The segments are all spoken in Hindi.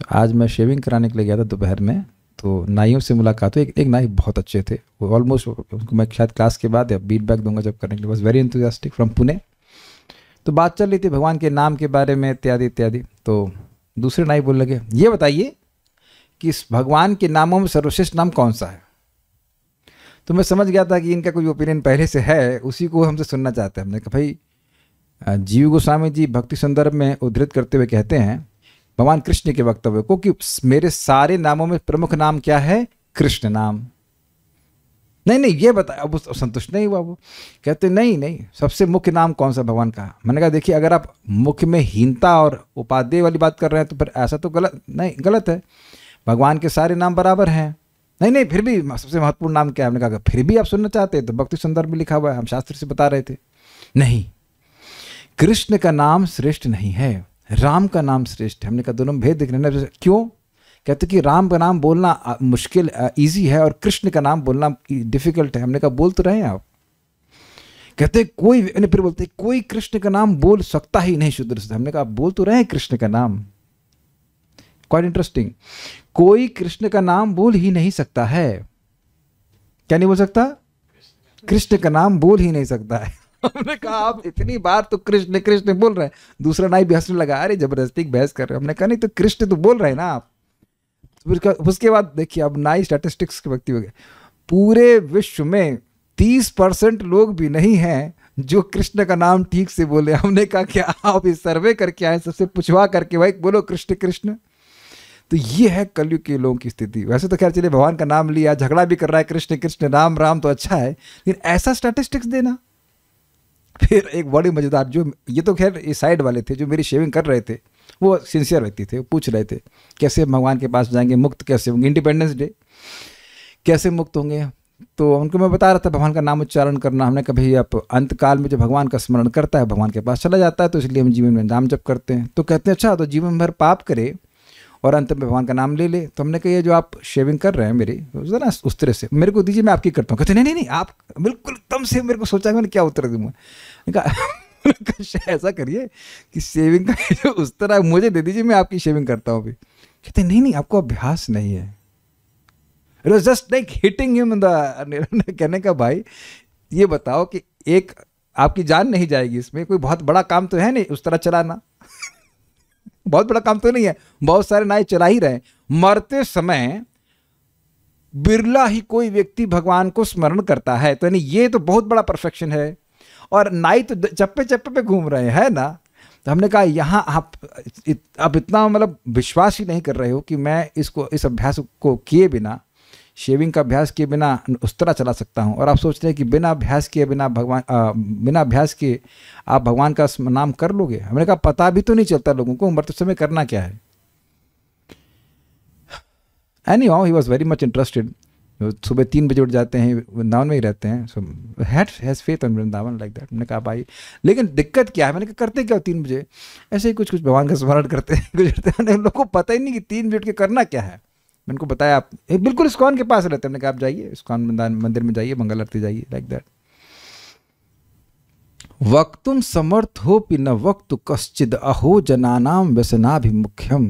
तो आज मैं शेविंग कराने के लिए गया था दोपहर में तो नाइयों से मुलाकात हुई एक एक नाई बहुत अच्छे थे वो ऑलमोस्ट उनको मैं शायद क्लास के बाद या फीडबैक दूंगा जब करने के लिए was very enthusiastic from Pune तो बात चल रही थी भगवान के नाम के बारे में इत्यादि इत्यादि तो दूसरे नाई बोल लगे ये बताइए कि इस भगवान के नामों में सर्वश्रेष्ठ नाम कौन सा है तो मैं समझ गया था कि इनका कोई ओपिनियन पहले से है उसी को हमसे सुनना चाहते हैं हमने कहा भाई जीव गोस्वामी जी भक्ति संदर्भ में उद्धृत करते हुए कहते हैं भगवान कृष्ण के वक्तव्य को कि मेरे सारे नामों में प्रमुख नाम क्या है कृष्ण नाम नहीं नहीं ये बताया अब संतुष्ट नहीं हुआ वो कहते नहीं नहीं सबसे मुख्य नाम कौन सा भगवान का मैंने कहा देखिए अगर आप मुख्य में हीनता और उपाध्याय वाली बात कर रहे हैं तो फिर ऐसा तो गलत नहीं गलत है भगवान के सारे नाम बराबर हैं नहीं नहीं फिर भी सबसे महत्वपूर्ण नाम क्या है हमने कहा फिर भी आप सुनना चाहते हैं तो भक्ति संदर्भ में लिखा हुआ है हम शास्त्र से बता रहे थे नहीं कृष्ण का नाम श्रेष्ठ नहीं है राम का नाम श्रेष्ठ है हमने कहा दोनों भेद दिख रहे हैं क्यों कहते कि राम का नाम बोलना मुश्किल ईजी है और कृष्ण का नाम बोलना डिफिकल्ट है हमने कहा बोल तो रहे हैं आप कहते कोई फिर बोलते कोई कृष्ण का नाम बोल सकता ही नहीं शुद्ध से हमने कहा बोल तो रहे हैं कृष्ण का नाम क्वाइट इंटरेस्टिंग कोई कृष्ण का नाम बोल ही नहीं सकता है क्या नहीं बोल सकता कृष्ण का नाम बोल ही नहीं सकता है हमने कहा आप इतनी बार तो कृष्ण कृष्ण बोल रहे हैं दूसरा नाई भी हंसने लगा अरे जबरदस्ती बहस कर रहे हमने कहा नहीं तो कृष्ण तो बोल रहे हैं ना आप तो उसके बाद देखिए अब नाई स्टैटिस्टिक्स के व्यक्ति हो गए पूरे विश्व में तीस परसेंट लोग भी नहीं हैं जो कृष्ण का नाम ठीक से बोले हमने कहा कि आप इस सर्वे करके आए सबसे पूछवा करके भाई बोलो कृष्ण कृष्ण तो ये है कलयुग के लोगों की स्थिति वैसे तो खैर चलिए भगवान का नाम लिया झगड़ा भी कर रहा है कृष्ण कृष्ण राम राम तो अच्छा है लेकिन ऐसा स्टैटिस्टिक्स देना फिर एक बड़ी मजेदार जो ये तो खैर ये साइड वाले थे जो मेरी शेविंग कर रहे थे वो सिंसियर व्यक्ति थे पूछ रहे थे कैसे भगवान के पास जाएंगे मुक्त कैसे होंगे इंडिपेंडेंस डे कैसे मुक्त होंगे तो उनको मैं बता रहा था भगवान का नाम उच्चारण करना हमने कभी आप अंतकाल में जो भगवान का स्मरण करता है भगवान के पास चला जाता है तो इसलिए हम जीवन में नाम जप करते हैं तो कहते हैं अच्छा तो जीवन भर पाप करे और अंत में भगवान का नाम ले ले तो हमने कहा ये जो आप शेविंग कर रहे हैं मेरी ना उस तरह से मेरे को दीजिए मैं आपकी करता हूँ कहते नहीं नहीं नहीं आप बिल्कुल एकदम से मेरे को सोचा मैंने क्या उत्तर दूंगा कहा अच्छा, ऐसा करिए कि शेविंग का जो उस तरह मुझे दे दीजिए मैं आपकी शेविंग करता हूँ अभी कहते नहीं नहीं आपको अभ्यास नहीं है it was just like hitting him the कहने का भाई ये बताओ कि एक आपकी जान नहीं जाएगी इसमें कोई बहुत बड़ा काम तो है नहीं उस तरह चलाना बहुत बड़ा काम तो नहीं है बहुत सारे नाय चला ही रहे मरते समय बिरला ही कोई व्यक्ति भगवान को स्मरण करता है तो यानी ये तो बहुत बड़ा परफेक्शन है और नाई तो चप्पे चप्पे पे घूम रहे हैं ना तो हमने कहा यहाँ आप आप इतना मतलब विश्वास ही नहीं कर रहे हो कि मैं इसको इस अभ्यास को किए बिना शेविंग का अभ्यास किए बिना उस तरह चला सकता हूँ और आप सोच रहे हैं कि बिना अभ्यास किए बिना भगवान बिना अभ्यास किए आप भगवान का नाम कर लोगे हमने कहा पता भी तो नहीं चलता लोगों को उम्र तो समय करना क्या है any he was very much interested सुबह तीन बजे उठ जाते हैं वृंदावन में ही रहते हैं so hat has faith on Vrindavan like that मैंने कहा भाई लेकिन दिक्कत क्या है मैंने कहा करते क्या हो तीन बजे ऐसे ही कुछ कुछ भगवान का स्मरण करते हैं गुजरते हैं लोगों को पता ही नहीं कि तीन बजे उठ के करना क्या है मैंने को बताया आप बिल्कुल इस्कॉन के पास रहते हमने कहा आप जाइए इस्कॉन मंदिर में जाइए मंगल आरती जाइए लाइक दैट वक्तुम समर्थ हो पि न वक्त कश्चिद अहो जनानाम व्यसनाभिमुख्यम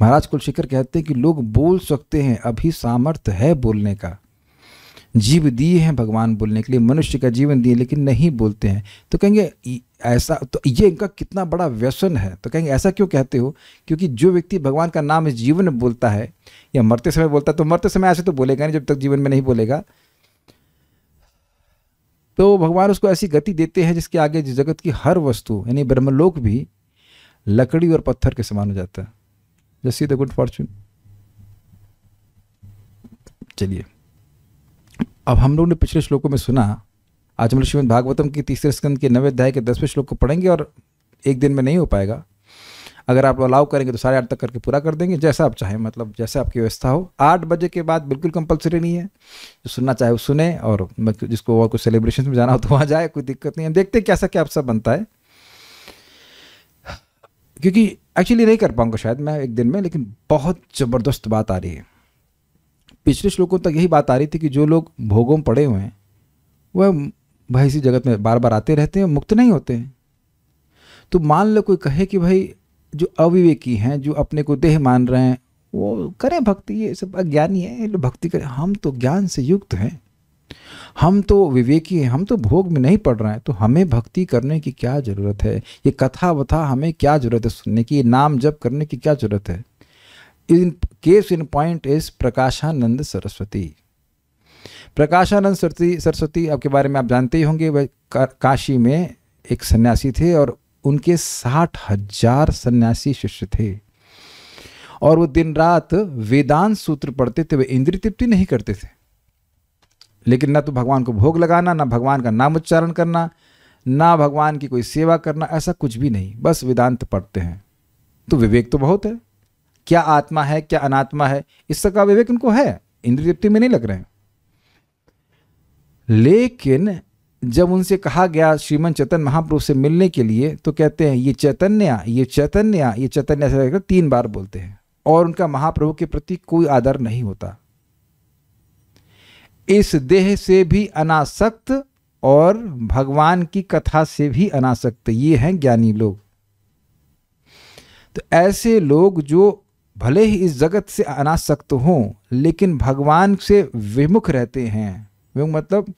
महाराज कुलशेखर कहते हैं कि लोग बोल सकते हैं अभी सामर्थ है बोलने का जीव दिए हैं भगवान बोलने के लिए मनुष्य का जीवन दिए लेकिन नहीं बोलते हैं तो कहेंगे ऐसा तो ये इनका कितना बड़ा व्यसन है तो कहेंगे ऐसा क्यों कहते हो क्योंकि जो व्यक्ति भगवान का नाम इस जीवन में बोलता है या मरते समय बोलता है तो मरते समय ऐसे तो बोलेगा नहीं जब तक जीवन में नहीं बोलेगा तो भगवान उसको ऐसी गति देते हैं जिसके आगे जगत की हर वस्तु यानी ब्रह्मलोक भी लकड़ी और पत्थर के समान हो जाता है just see the good fortune चलिए अब हम लोग ने पिछले श्लोकों में सुना आज हम लोग श्रीमद भागवतम की तीसरे स्कंद के नवे अध्याय के दसवें श्लोक को पढ़ेंगे और एक दिन में नहीं हो पाएगा अगर आप अलाउ करेंगे तो साढ़े आठ तक करके पूरा कर देंगे जैसा आप चाहें मतलब जैसे आपकी व्यवस्था हो आठ बजे के बाद बिल्कुल कंपलसरी नहीं है जो सुनना चाहे वो सुने और जिसको और कुछ सेलिब्रेशन में जाना हो तो वहाँ जाए कोई दिक्कत नहीं है देखते कैसा क्या आप सब बनता है क्योंकि एक्चुअली नहीं कर पाऊंगा शायद मैं एक दिन में लेकिन बहुत ज़बरदस्त बात आ रही है पिछले श्लोकों तक यही बात आ रही थी कि जो लोग भोगों में पड़े हुए हैं वह भाई इसी जगत में बार बार आते रहते हैं मुक्त नहीं होते हैं तो मान लो कोई कहे कि भाई जो अविवेकी हैं जो अपने को देह मान रहे हैं वो करें भक्ति ये सब अज्ञानी है भक्ति करें हम तो ज्ञान से युक्त हैं हम तो विवेकी हैं हम तो भोग में नहीं पड़ रहे हैं तो हमें भक्ति करने की क्या ज़रूरत है ये कथा वथा हमें क्या ज़रूरत है सुनने की ये नाम जप करने की क्या ज़रूरत है in case in point is Prakashananda Saraswati Prakashananda Saraswati Saraswati आपके बारे में आप जानते ही होंगे वह काशी में एक सन्यासी थे और उनके साठ हजार सन्यासी शिष्य थे और वो दिन रात वेदांत सूत्र पढ़ते थे वे इंद्रिय तृप्ति नहीं करते थे लेकिन ना तो भगवान को भोग लगाना ना भगवान का नाम उच्चारण करना ना भगवान की कोई सेवा करना ऐसा कुछ भी नहीं बस वेदांत पढ़ते हैं तो विवेक तो बहुत है क्या आत्मा है क्या अनात्मा है इस सब का विवेक उनको है इंद्रिय तृप्ति में नहीं लग रहे हैं लेकिन जब उनसे कहा गया श्रीमन चैतन्य महाप्रभु से मिलने के लिए तो कहते हैं ये चैतन्य ये चैतन्य ये चैतन्य तीन बार बोलते हैं और उनका महाप्रभु के प्रति कोई आदर नहीं होता इस देह से भी अनासक्त और भगवान की कथा से भी अनासक्त ये हैं ज्ञानी लोग तो ऐसे लोग जो भले ही इस जगत से अनासक्त हों लेकिन भगवान से विमुख रहते हैं व्यंग मतलब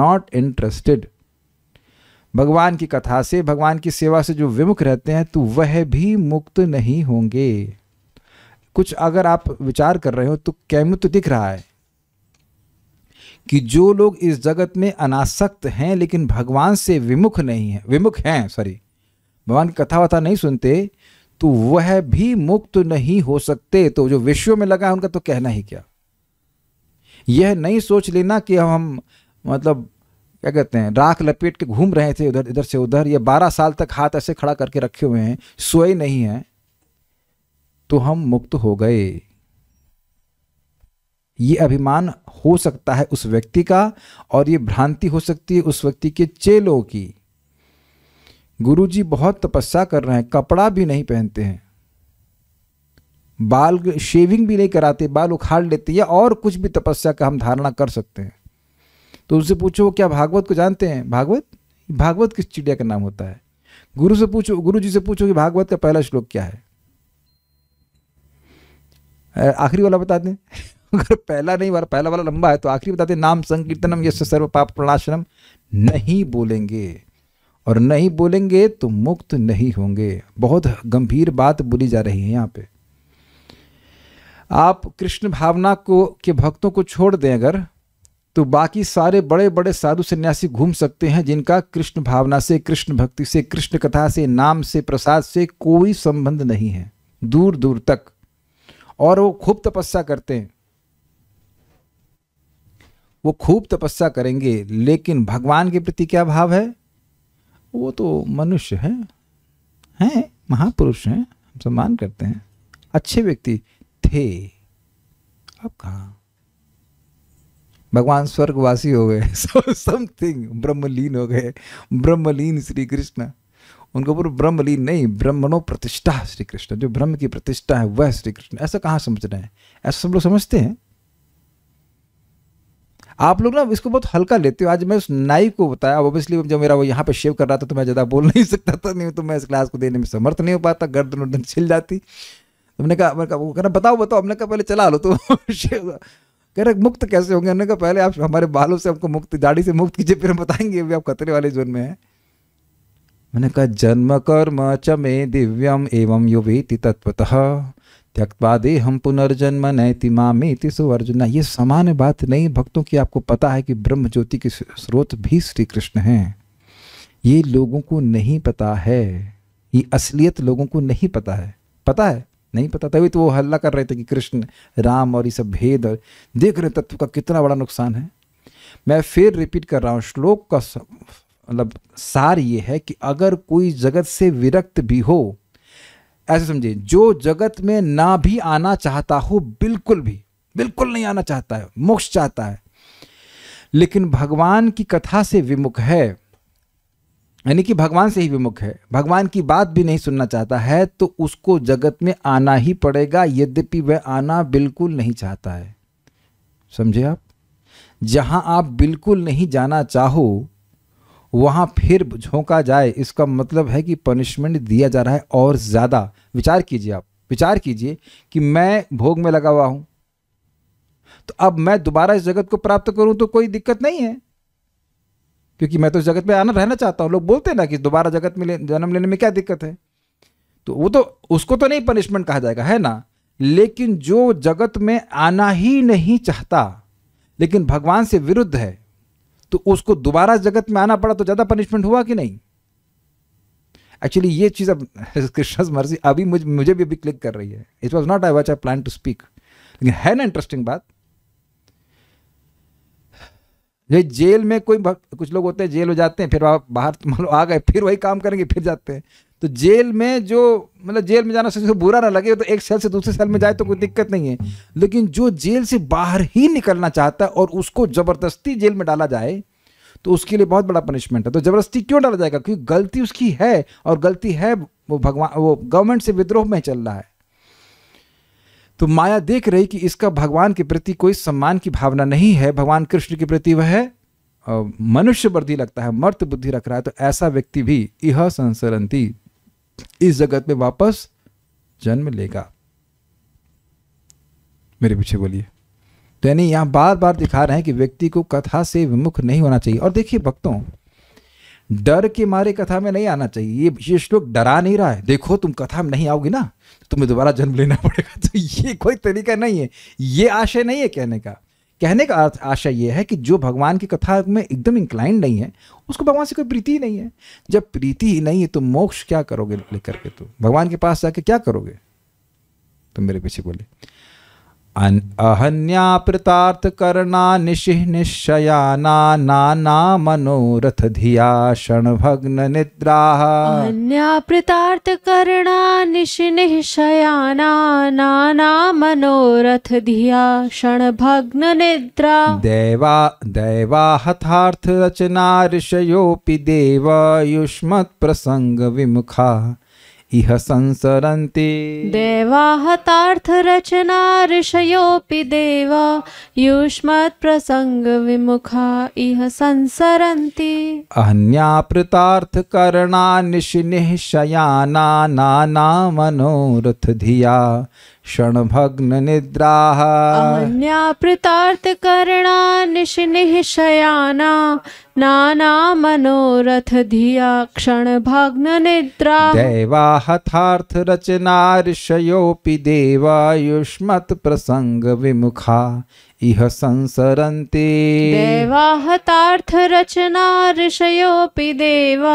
नॉट इंटरेस्टेड भगवान की कथा से भगवान की सेवा से जो विमुख रहते हैं तो वह भी मुक्त नहीं होंगे कुछ अगर आप विचार कर रहे हो तो तो दिख रहा है कि जो लोग इस जगत में अनासक्त हैं लेकिन भगवान से विमुख नहीं है विमुख हैं सॉरी भगवान की कथा वथा नहीं सुनते तो वह भी मुक्त नहीं हो सकते तो जो विश्व में लगा है उनका तो कहना ही क्या यह नहीं सोच लेना कि हम मतलब क्या कहते हैं राख लपेट के घूम रहे थे उधर इधर से उधर ये बारह साल तक हाथ ऐसे खड़ा करके रखे हुए हैं सोए नहीं है तो हम मुक्त हो गए ये अभिमान हो सकता है उस व्यक्ति का और ये भ्रांति हो सकती है उस व्यक्ति के चेलों की गुरुजी बहुत तपस्या कर रहे हैं कपड़ा भी नहीं पहनते हैं बाल शेविंग भी नहीं कराते बाल उखाड़ लेते या और कुछ भी तपस्या का हम धारणा कर सकते हैं तो उनसे पूछो वो क्या भागवत को जानते हैं भागवत भागवत किस चिड़िया का नाम होता है गुरु से पूछो गुरु जी से पूछो कि भागवत का पहला श्लोक क्या है आखिरी वाला बता दें अगर पहला नहीं वाला पहला वाला लंबा है तो आखिरी बताते नाम संकीर्तनम यश सर्व पाप प्रणाशनम नहीं बोलेंगे और नहीं बोलेंगे तो मुक्त नहीं होंगे बहुत गंभीर बात बोली जा रही है यहाँ पे आप कृष्ण भावना को के भक्तों को छोड़ दें अगर तो बाकी सारे बड़े बड़े साधु सन्यासी घूम सकते हैं जिनका कृष्ण भावना से कृष्ण भक्ति से कृष्ण कथा से नाम से प्रसाद से कोई संबंध नहीं है दूर दूर तक और वो खूब तपस्या करते हैं वो खूब तपस्या करेंगे लेकिन भगवान के प्रति क्या भाव है वो तो मनुष्य है हैं महापुरुष हैं हम सम्मान करते हैं अच्छे व्यक्ति थे अब कहा भगवान स्वर्गवासी हो गए समथिंग ब्रह्मलीन हो गए ब्रह्मलीन श्री कृष्ण उनको पूर्व ब्रह्मलीन नहीं ब्रह्मणो प्रतिष्ठा श्री कृष्ण जो ब्रह्म की प्रतिष्ठा है वह श्री कृष्ण ऐसा कहां समझ रहे हैं ऐसा सब लोग समझते हैं आप लोग ना इसको बहुत हल्का लेते हो आज मैं उस नाई को बताया ऑब्वियसली जब मेरा वो यहाँ पे शेव कर रहा था तो मैं ज़्यादा बोल नहीं सकता था नहीं तो मैं इस क्लास को देने में समर्थ नहीं हो पाता गर्दन उर्दन छिल जाती तो मैंने कहा मैंने कहा वो कह रहा बताओ बताओ हमने कहा पहले चला लो तो कह रहे मुक्त कैसे होंगे हमने कहा पहले आप हमारे बालों से हमको मुक्त दाढ़ी से मुक्त कीजिए फिर हम बताएंगे अभी आप खतरे वाले जोन में है मैंने कहा जन्म कर्म च मे दिव्यम एवं वेति तत्वतः त्यक्वा दे हम पुनर्जन्म नैति तिशो सुवर्जुन ये सामान्य बात नहीं भक्तों की आपको पता है कि ब्रह्म ज्योति के स्रोत भी श्री कृष्ण हैं ये लोगों को नहीं पता है ये असलियत लोगों को नहीं पता है पता है नहीं पता तभी तो वो हल्ला कर रहे थे कि कृष्ण राम और ये सब भेद और देख रहे तत्व का कितना बड़ा नुकसान है मैं फिर रिपीट कर रहा हूँ श्लोक का मतलब सार ये है कि अगर कोई जगत से विरक्त भी हो ऐसे समझिए जो जगत में ना भी आना चाहता हो बिल्कुल भी बिल्कुल नहीं आना चाहता है मोक्ष चाहता है लेकिन भगवान की कथा से विमुख है यानी कि भगवान से ही विमुख है भगवान की बात भी नहीं सुनना चाहता है तो उसको जगत में आना ही पड़ेगा यद्यपि वह आना बिल्कुल नहीं चाहता है समझे आप जहाँ आप बिल्कुल नहीं जाना चाहो वहाँ फिर झोंका जाए इसका मतलब है कि पनिशमेंट दिया जा रहा है और ज़्यादा विचार कीजिए आप विचार कीजिए कि मैं भोग में लगा हुआ हूँ तो अब मैं दोबारा इस जगत को प्राप्त करूँ तो कोई दिक्कत नहीं है क्योंकि मैं तो इस जगत में आना रहना चाहता हूँ लोग बोलते हैं ना कि दोबारा जगत में ले, जन्म लेने में क्या दिक्कत है तो वो तो उसको तो नहीं पनिशमेंट कहा जाएगा है ना लेकिन जो जगत में आना ही नहीं चाहता लेकिन भगवान से विरुद्ध है तो उसको दोबारा जगत में आना पड़ा तो ज़्यादा पनिशमेंट हुआ कि नहीं एक्चुअली ये चीज़ अब कृष्ण मर्जी अभी मुझे मुझे भी अभी क्लिक कर रही है it was not I watch I plan to speak लेकिन है ना इंटरेस्टिंग बात जो जेल में कोई कुछ लोग होते हैं जेल हो जाते हैं फिर बाहर मान लो आ गए फिर वही काम करेंगे फिर जाते हैं तो जेल में जो मतलब जेल में जाना सबसे बुरा ना लगे तो एक सेल से दूसरे सेल में जाए तो कोई दिक्कत नहीं है लेकिन जो जेल से बाहर ही निकलना चाहता है और उसको ज़बरदस्ती जेल में डाला जाए तो उसके लिए बहुत बड़ा पनिशमेंट है तो ज़बरदस्ती क्यों डाला जाएगा क्योंकि गलती उसकी है और गलती है वो भगवान वो गवर्नमेंट से विद्रोह में चल रहा है तो माया देख रही कि इसका भगवान के प्रति कोई सम्मान की भावना नहीं है भगवान कृष्ण के प्रति वह मनुष्य वर्दी लगता है मर्त बुद्धि रख रहा है तो ऐसा व्यक्ति भी यह संसरंती इस जगत में वापस जन्म लेगा मेरे पीछे बोलिए तो यानी यहां बार बार दिखा रहे हैं कि व्यक्ति को कथा से विमुख नहीं होना चाहिए और देखिए भक्तों डर के मारे कथा में नहीं आना चाहिए ये ये श्लोक डरा नहीं रहा है देखो तुम कथा में नहीं आओगे ना तो तुम्हें दोबारा जन्म लेना पड़ेगा तो ये कोई तरीका नहीं है ये आशय नहीं है कहने का कहने का अर्थ आशय यह है कि जो भगवान की कथा में एकदम इंक्लाइंड नहीं है उसको भगवान से कोई प्रीति ही नहीं है जब प्रीति ही नहीं है तो मोक्ष क्या करोगे लेकर के तुम भगवान के पास जाके क्या करोगे तुम मेरे पीछे बोले अहन्या प्रतार्थ करना निशिह निश्चयाना नाना मनोरथ धिया क्षण भग्न निद्रा अहन्या प्रतार्थ करना निशिह निश्चयाना नाना मनोरथ धिया क्षण भग्न निद्रा देवा देवा हथार्थ रचना ऋषयोपि देव युष्मत् प्रसंग विमुखा इह संसरन्ति देवा हतार्थ हतार्थरचना ऋषयोऽपि देवा विमुखा इह संसरन्ति अहन्यापृतार्थकरणा निशिनिः शयाना नाना मनोरथ धिया क्षणभग्ननिद्राः अनन्यापृतार्थकरणा निशनिःशयाना नानामनोरथधिया क्षणभग्ननिद्रा दैवा हथार्थरचना प्रसंग विमुखा इह संसरते देवा रचना ऋषि देवा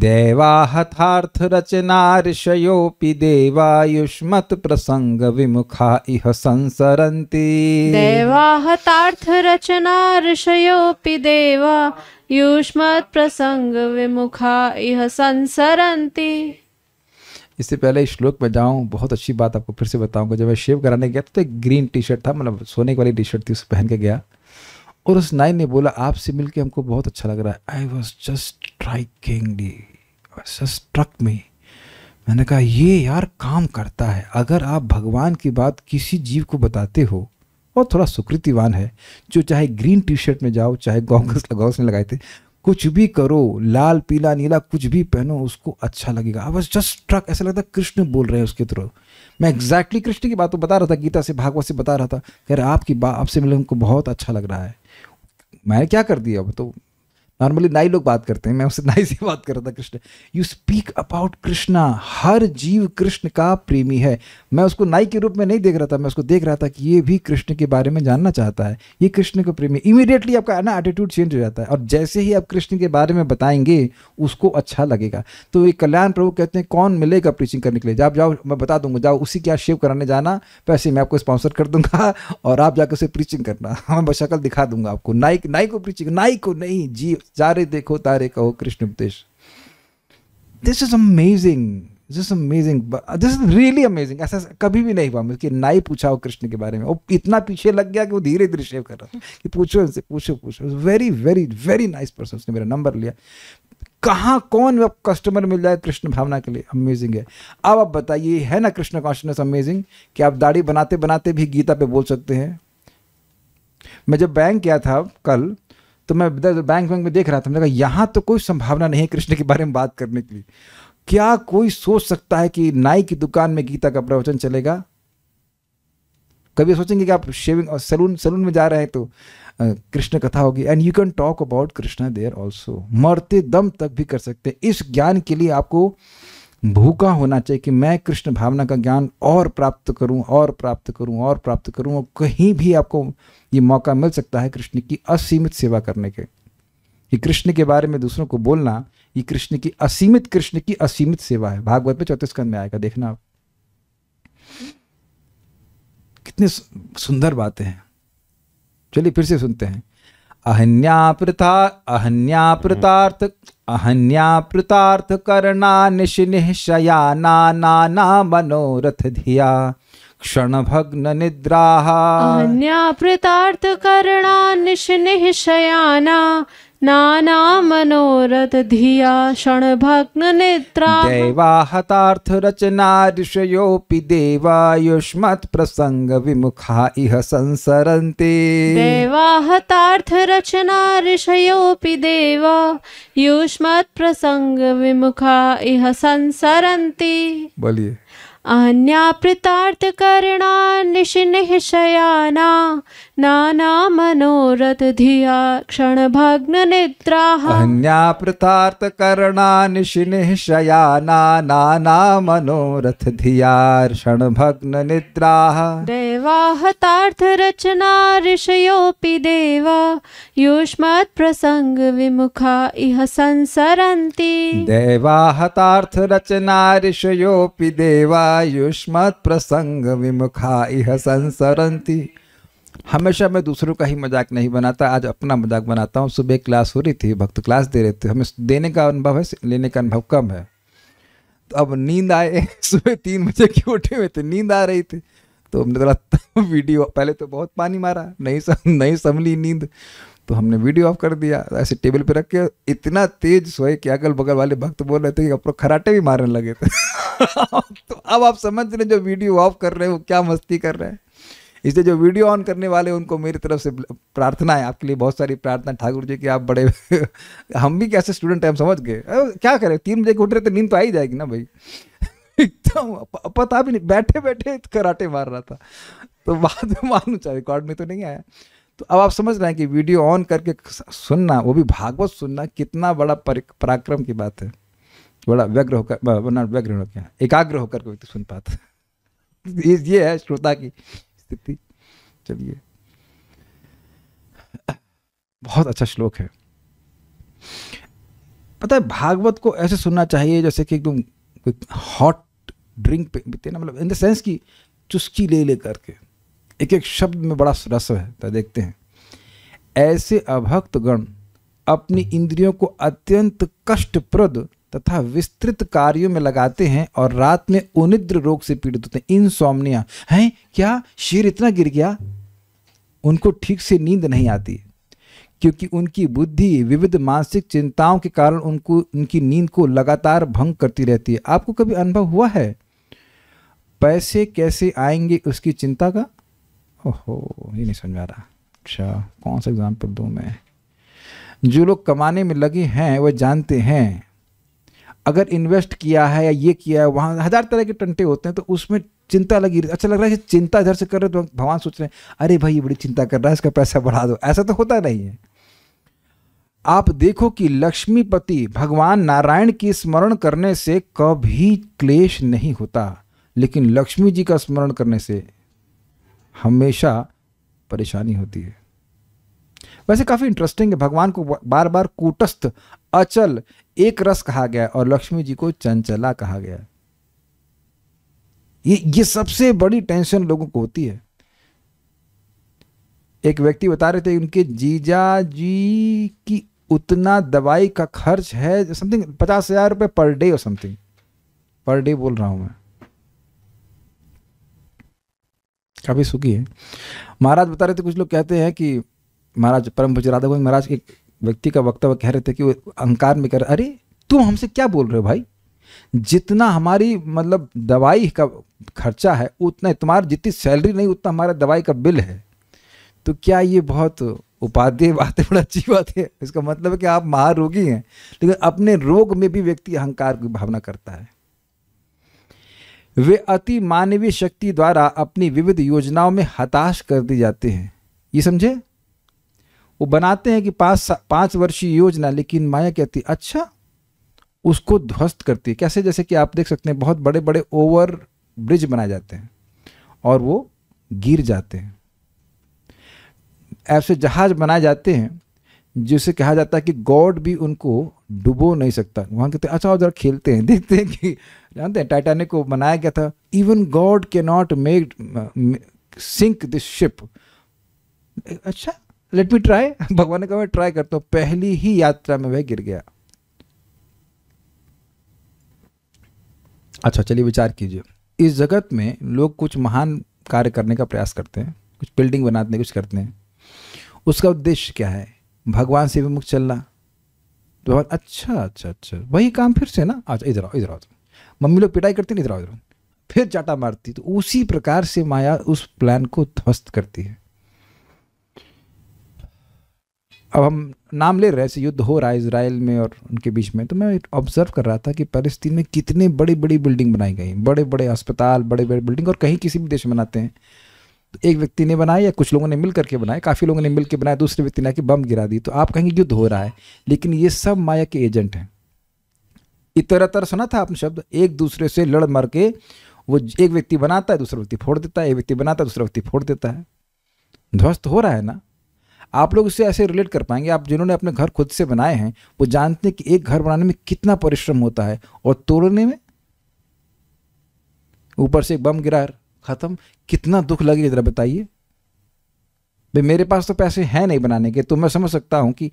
देवा हथार्थ रचना ऋषयोपि देवा प्रसंग विमुखा इह संसरन्ति देवा रचना ऋषयोपि देवा युष्मत प्रसंग विमुखा इह संसरन्ति इससे पहले इस श्लोक में जाऊं बहुत अच्छी बात आपको फिर से बताऊंगा जब मैं शेव कराने गया तो एक ग्रीन टी शर्ट था मतलब सोने वाली टी शर्ट थी उसे पहन के गया और उस नाई ने बोला आपसे मिलके हमको बहुत अच्छा लग रहा है I was just strikingly struck में मैंने कहा ये यार काम करता है अगर आप भगवान की बात किसी जीव को बताते हो और थोड़ा सुकृतिवान है जो चाहे ग्रीन टी शर्ट में जाओ चाहे गॉगल्स लगाओ उसने लगाए थे कुछ भी करो लाल पीला नीला कुछ भी पहनो उसको अच्छा लगेगा आई वॉज जस्ट ट्रक ऐसा लगता कृष्ण बोल रहे हैं उसके थ्रू मैं एग्जैक्टली कृष्ण की बात तो बता रहा था गीता से भागवत से बता रहा था कह रहा आपकी बात आपसे मिलने हमको बहुत अच्छा लग रहा है मैंने क्या कर दिया अब तो नॉर्मली नाई लोग बात करते हैं मैं उससे नाई से बात कर रहा था Krishna you speak about Krishna हर जीव कृष्ण का प्रेमी है मैं उसको नाई के रूप में नहीं देख रहा था मैं उसको देख रहा था कि ये भी कृष्ण के बारे में जानना चाहता है ये कृष्ण का प्रेमी इमीडिएटली आपका ना एटीट्यूड चेंज हो जाता है और जैसे ही आप कृष्ण के बारे में बताएंगे उसको अच्छा लगेगा तो ये कल्याण प्रभु कहते हैं कौन मिलेगा प्रीचिंग करने के लिए जाओ जाओ मैं बता दूंगा जाओ उसी के यहाँ शेव कराने जाना पैसे मैं आपको स्पॉन्सर कर दूंगा और आप जाकर उसे प्रीचिंग करना मैं बशकल दिखा दूंगा आपको नाइक नाई को प्रीचिंग नाई को नहीं जीव जारे देखो तारे कहो कृष्ण उपदेश this is amazing this amazing this is really amazing ऐसा कभी भी नहीं हुआ मुझे ना ही पूछा हो कृष्ण के बारे में वो इतना पीछे लग गया कि वो धीरे धीरे शेव कर रहा था कि पूछो उनसे पूछो पूछो very very very nice person उसने मेरा नंबर लिया कहाँ कौन अब कस्टमर मिल जाए कृष्ण भावना के लिए अमेजिंग है अब आप बताइए है ना कृष्ण कॉन्शियसनेस अमेजिंग कि आप दाढ़ी बनाते बनाते भी गीता पे बोल सकते हैं मैं जब बैंक गया था कल तो मैं बैंक वैंक में देख रहा था मैंने कहा यहाँ तो कोई संभावना नहीं है कृष्ण के बारे में बात करने के लिए क्या कोई सोच सकता है कि नाई की दुकान में गीता का प्रवचन चलेगा कभी सोचेंगे कि आप शेविंग और सलून सलून में जा रहे हैं तो कृष्ण कथा होगी and you can talk about Krishna there also मरते दम तक भी कर सकते हैं इस ज्ञान के लिए आपको भूखा होना चाहिए कि मैं कृष्ण भावना का ज्ञान और प्राप्त करूं और प्राप्त करूं और प्राप्त करूं और कहीं भी आपको ये मौका मिल सकता है कृष्ण की असीमित सेवा करने के ये कृष्ण के बारे में दूसरों को बोलना ये कृष्ण की असीमित कृष्ण की असीमित सेवा है भागवत में चौथे स्कंद में आएगा देखना आप कितने सुंदर बातें हैं चलिए फिर से सुनते हैं अहन्या प्रथा अहन्या प्रतार्थ अहन्यापृतार्थ करना निशनिःशया नाना मनोरथ धिया क्षण भग्न निद्रा अहन्यापृतार्थ करना निशनिःशयाना नाना मनोरथ धिया क्षण भग्न नेत्रा दैवाहतार्थ रचना ऋषयोपि देवायुष्मत् प्रसंग विमुखा इह देवा दैवाहतार्थ रचना ऋषयोपि देवा युष्मत् प्रसंग विमुखा इह संसरन्ति बोलिए अन्या प्रीतार्थ करणा निशिनिः नाना मनोरथ धिया क्षण भग्न निद्रा अन्या प्रथार्थ करणा नाना मनोरथ धिया क्षण भग्न निद्रा देवाहतार्थ रचना ऋषयोऽपि देवा युष्मत् प्रसंग विमुखा इह संसरती देवाहतार्थ रचना ऋषयोऽपि देवा युष्मत् प्रसंग विमुखा इह संसरती हमेशा मैं दूसरों का ही मजाक नहीं बनाता आज अपना मजाक बनाता हूँ सुबह क्लास हो रही थी भक्त क्लास दे रहे थे हमें देने का अनुभव है लेने का अनुभव कम है तो अब नींद आए सुबह तीन बजे के उठे हुए थे नींद आ रही थी तो हमने थोड़ा वीडियो पहले तो बहुत पानी मारा नहीं सम, नहीं संभली नींद तो हमने वीडियो ऑफ कर दिया ऐसे टेबल पे रख के इतना तेज सोए कि अगल बगल वाले भक्त बोल रहे थे कि अपने खराटे भी मारने लगे थे तो अब आप समझ रहे जो वीडियो ऑफ कर रहे हैं वो क्या मस्ती कर रहे हैं इसलिए जो वीडियो ऑन करने वाले उनको मेरी तरफ से प्रार्थना है आपके लिए बहुत सारी प्रार्थना ठाकुर जी की आप बड़े हम भी कैसे स्टूडेंट हैं हम समझ गए क्या करें तीन बजे उठ रहे थे नींद तो आ ही जाएगी ना भाई एकदम पता भी नहीं बैठे बैठे कराटे मार रहा था तो बाद में मानू चाहे रिकॉर्ड में तो नहीं आया तो अब आप समझ रहे हैं कि वीडियो ऑन करके सुनना वो भी भागवत सुनना कितना बड़ा पराक्रम की बात है बड़ा व्यग्र होकर व्यग्र होकर एकाग्र होकर के तो सुन पाता ये है श्रोता की स्थिति चलिए बहुत अच्छा श्लोक है पता है भागवत को ऐसे सुनना चाहिए जैसे कि एकदम हॉट ड्रिंक पे पीते ना मतलब इन द सेंस कि चुस्की ले ले करके एक एक शब्द में बड़ा रस है तो देखते हैं ऐसे अभक्त गण अपनी इंद्रियों को अत्यंत कष्टप्रद तथा विस्तृत कार्यों में लगाते हैं और रात में उनिद्र रोग से पीड़ित होते हैं इन हैं क्या शेर इतना गिर गया उनको ठीक से नींद नहीं आती क्योंकि उनकी बुद्धि विविध मानसिक चिंताओं के कारण उनको उनकी नींद को लगातार भंग करती रहती है आपको कभी अनुभव हुआ है पैसे कैसे आएंगे उसकी चिंता का ओहो ये नहीं समझ आ रहा अच्छा कौन सा एग्जाम्पल दूँ मैं जो लोग कमाने में लगे हैं वह जानते हैं अगर इन्वेस्ट किया है या ये किया है वहाँ हज़ार तरह के टंटे होते हैं तो उसमें चिंता लगी अच्छा लग रहा है कि चिंता इधर से कर रहे तो भगवान सोच रहे हैं अरे भाई ये बड़ी चिंता कर रहा है इसका पैसा बढ़ा दो ऐसा तो होता नहीं है आप देखो कि लक्ष्मीपति भगवान नारायण की स्मरण करने से कभी क्लेश नहीं होता लेकिन लक्ष्मी जी का स्मरण करने से हमेशा परेशानी होती है वैसे काफ़ी इंटरेस्टिंग है भगवान को बार बार कूटस्थ अचल एक रस कहा गया और लक्ष्मी जी को चंचला कहा गया ये ये सबसे बड़ी टेंशन लोगों को होती है एक व्यक्ति बता रहे थे उनके जीजा जी की उतना दवाई का खर्च है समथिंग पचास हजार रुपये पर डे और समथिंग पर डे बोल रहा हूं मैं काफ़ी सुखी है महाराज बता रहे थे कुछ लोग कहते हैं कि महाराज परम भुज राधा गोविंद महाराज के व्यक्ति का वक्तव्य कह रहे थे कि वो अहंकार में कर अरे तुम हमसे क्या बोल रहे हो भाई जितना हमारी मतलब दवाई का खर्चा है उतना तुम्हारी जितनी सैलरी नहीं उतना हमारा दवाई का बिल है तो क्या ये बहुत उपाध्याय बात है बड़ा अच्छी बात है इसका मतलब है कि आप महारोगी हैं लेकिन अपने रोग में भी व्यक्ति अहंकार की भावना करता है वे अति मानवीय शक्ति द्वारा अपनी विविध योजनाओं में हताश कर दी जाते हैं ये समझे वो बनाते हैं कि पांच पांच वर्षीय योजना लेकिन माया कहती अच्छा उसको ध्वस्त करती है कैसे जैसे कि आप देख सकते हैं बहुत बड़े बड़े ओवर ब्रिज बनाए जाते हैं और वो गिर जाते हैं ऐसे जहाज बनाए जाते हैं जिसे कहा जाता है कि गॉड भी उनको डुबो नहीं सकता वहां कहते अच्छा उधर खेलते हैं देखते हैं कि जानते हैं टाइटानिक को बनाया गया था इवन गॉड के not make sink this ship अच्छा लेट मी ट्राई भगवान ने कहा मैं ट्राई करता हूँ पहली ही यात्रा में वह गिर गया अच्छा चलिए विचार कीजिए इस जगत में लोग कुछ महान कार्य करने का प्रयास करते हैं कुछ बिल्डिंग बनाते हैं कुछ करते हैं उसका उद्देश्य क्या है भगवान से विमुख चलना तो भगवान अच्छा अच्छा अच्छा वही काम फिर से ना अच्छा इधर आओ इधर आओ मम्मी लोग पिटाई करती ना इधर आओ इधर फिर चाटा मारती तो उसी प्रकार से माया उस प्लान को ध्वस्त करती है अब हम नाम ले रहे हैं ऐसे युद्ध हो रहा है इसराइल में और उनके बीच में तो मैं ऑब्जर्व कर रहा था कि पैलेस्तीन में कितने बड़ी बड़ी बिल्डिंग बनाई गई बड़े बड़े अस्पताल बड़े बड़े बिल्डिंग और कहीं किसी भी देश में बनाते हैं तो एक व्यक्ति ने बनाया या कुछ लोगों ने मिल करके बनाया काफ़ी लोगों ने मिल के बनाया दूसरे व्यक्ति ने आके बम गिरा दी तो आप कहेंगे युद्ध हो रहा है लेकिन ये सब माया के एजेंट हैं इतर सुना था आपने शब्द एक दूसरे से लड़ मर के वो एक व्यक्ति बनाता है दूसरा व्यक्ति फोड़ देता है एक व्यक्ति बनाता है दूसरा व्यक्ति फोड़ देता है ध्वस्त हो रहा है ना आप लोग इससे ऐसे रिलेट कर पाएंगे आप जिन्होंने अपने घर खुद से बनाए हैं वो जानते हैं कि एक घर बनाने में कितना परिश्रम होता है और तोड़ने में ऊपर से बम गिरा ख़त्म कितना दुख लगे ज़रा बताइए भाई मेरे पास तो पैसे हैं नहीं बनाने के तो मैं समझ सकता हूं कि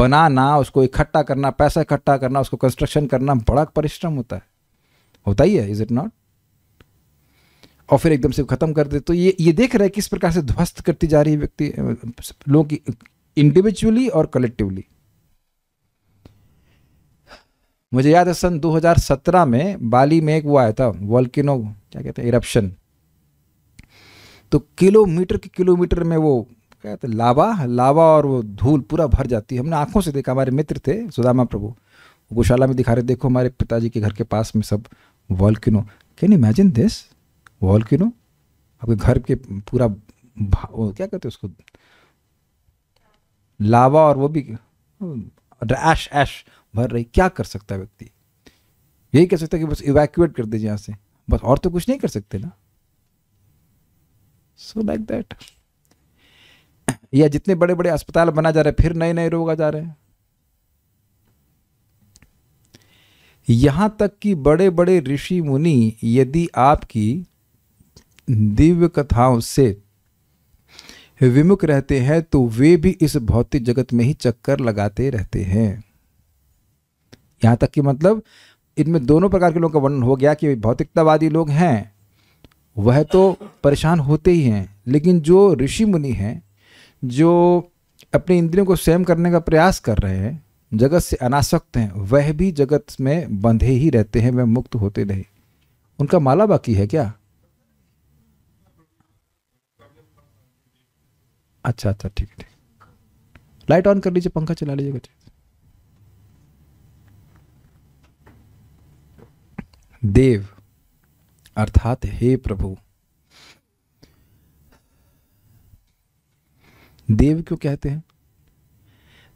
बनाना उसको इकट्ठा करना पैसा इकट्ठा करना उसको कंस्ट्रक्शन करना बड़ा परिश्रम होता है होता ही है इज़ इट नॉट और फिर एकदम से ख़त्म कर दे तो ये ये देख रहा है किस प्रकार से ध्वस्त करती जा रही है व्यक्ति लोगों की इंडिविजुअली और कलेक्टिवली मुझे याद है सन 2017 में बाली में एक वो आया था वॉल्किनो क्या कहते हैं इरप्शन तो किलोमीटर के किलोमीटर में वो क्या कहते लावा लावा और वो धूल पूरा भर जाती है हमने आंखों से देखा हमारे मित्र थे सुदामा प्रभु गौशाला में दिखा रहे देखो हमारे पिताजी के घर के पास में सब volcano can imagine this volcano आपके घर के पूरा क्या कहते हैं उसको लावा और वो भी ऐश ऐश भर रही क्या कर सकता है व्यक्ति यही कह सकता है कि बस इवैक्यूएट कर दीजिए यहाँ से बस और तो कुछ नहीं कर सकते ना सो लाइक दैट या जितने बड़े बड़े अस्पताल बना जा रहे फिर नए नए रोग आ जा रहे हैं यहां तक कि बड़े बड़े ऋषि मुनि यदि आपकी दिव्य कथाओं से विमुख रहते हैं तो वे भी इस भौतिक जगत में ही चक्कर लगाते रहते हैं यहां तक कि मतलब इनमें दोनों प्रकार के लोगों का वर्णन हो गया कि भौतिकतावादी लोग हैं वह तो परेशान होते ही हैं लेकिन जो ऋषि मुनि हैं जो अपने इंद्रियों को स्वयं करने का प्रयास कर रहे हैं जगत से अनासक्त हैं वह भी जगत में बंधे ही रहते हैं वह मुक्त होते नहीं उनका माला बाकी है क्या अच्छा अच्छा ठीक है ठीक लाइट ऑन कर लीजिए पंखा चला लीजिएगा देव अर्थात हे प्रभु देव क्यों कहते हैं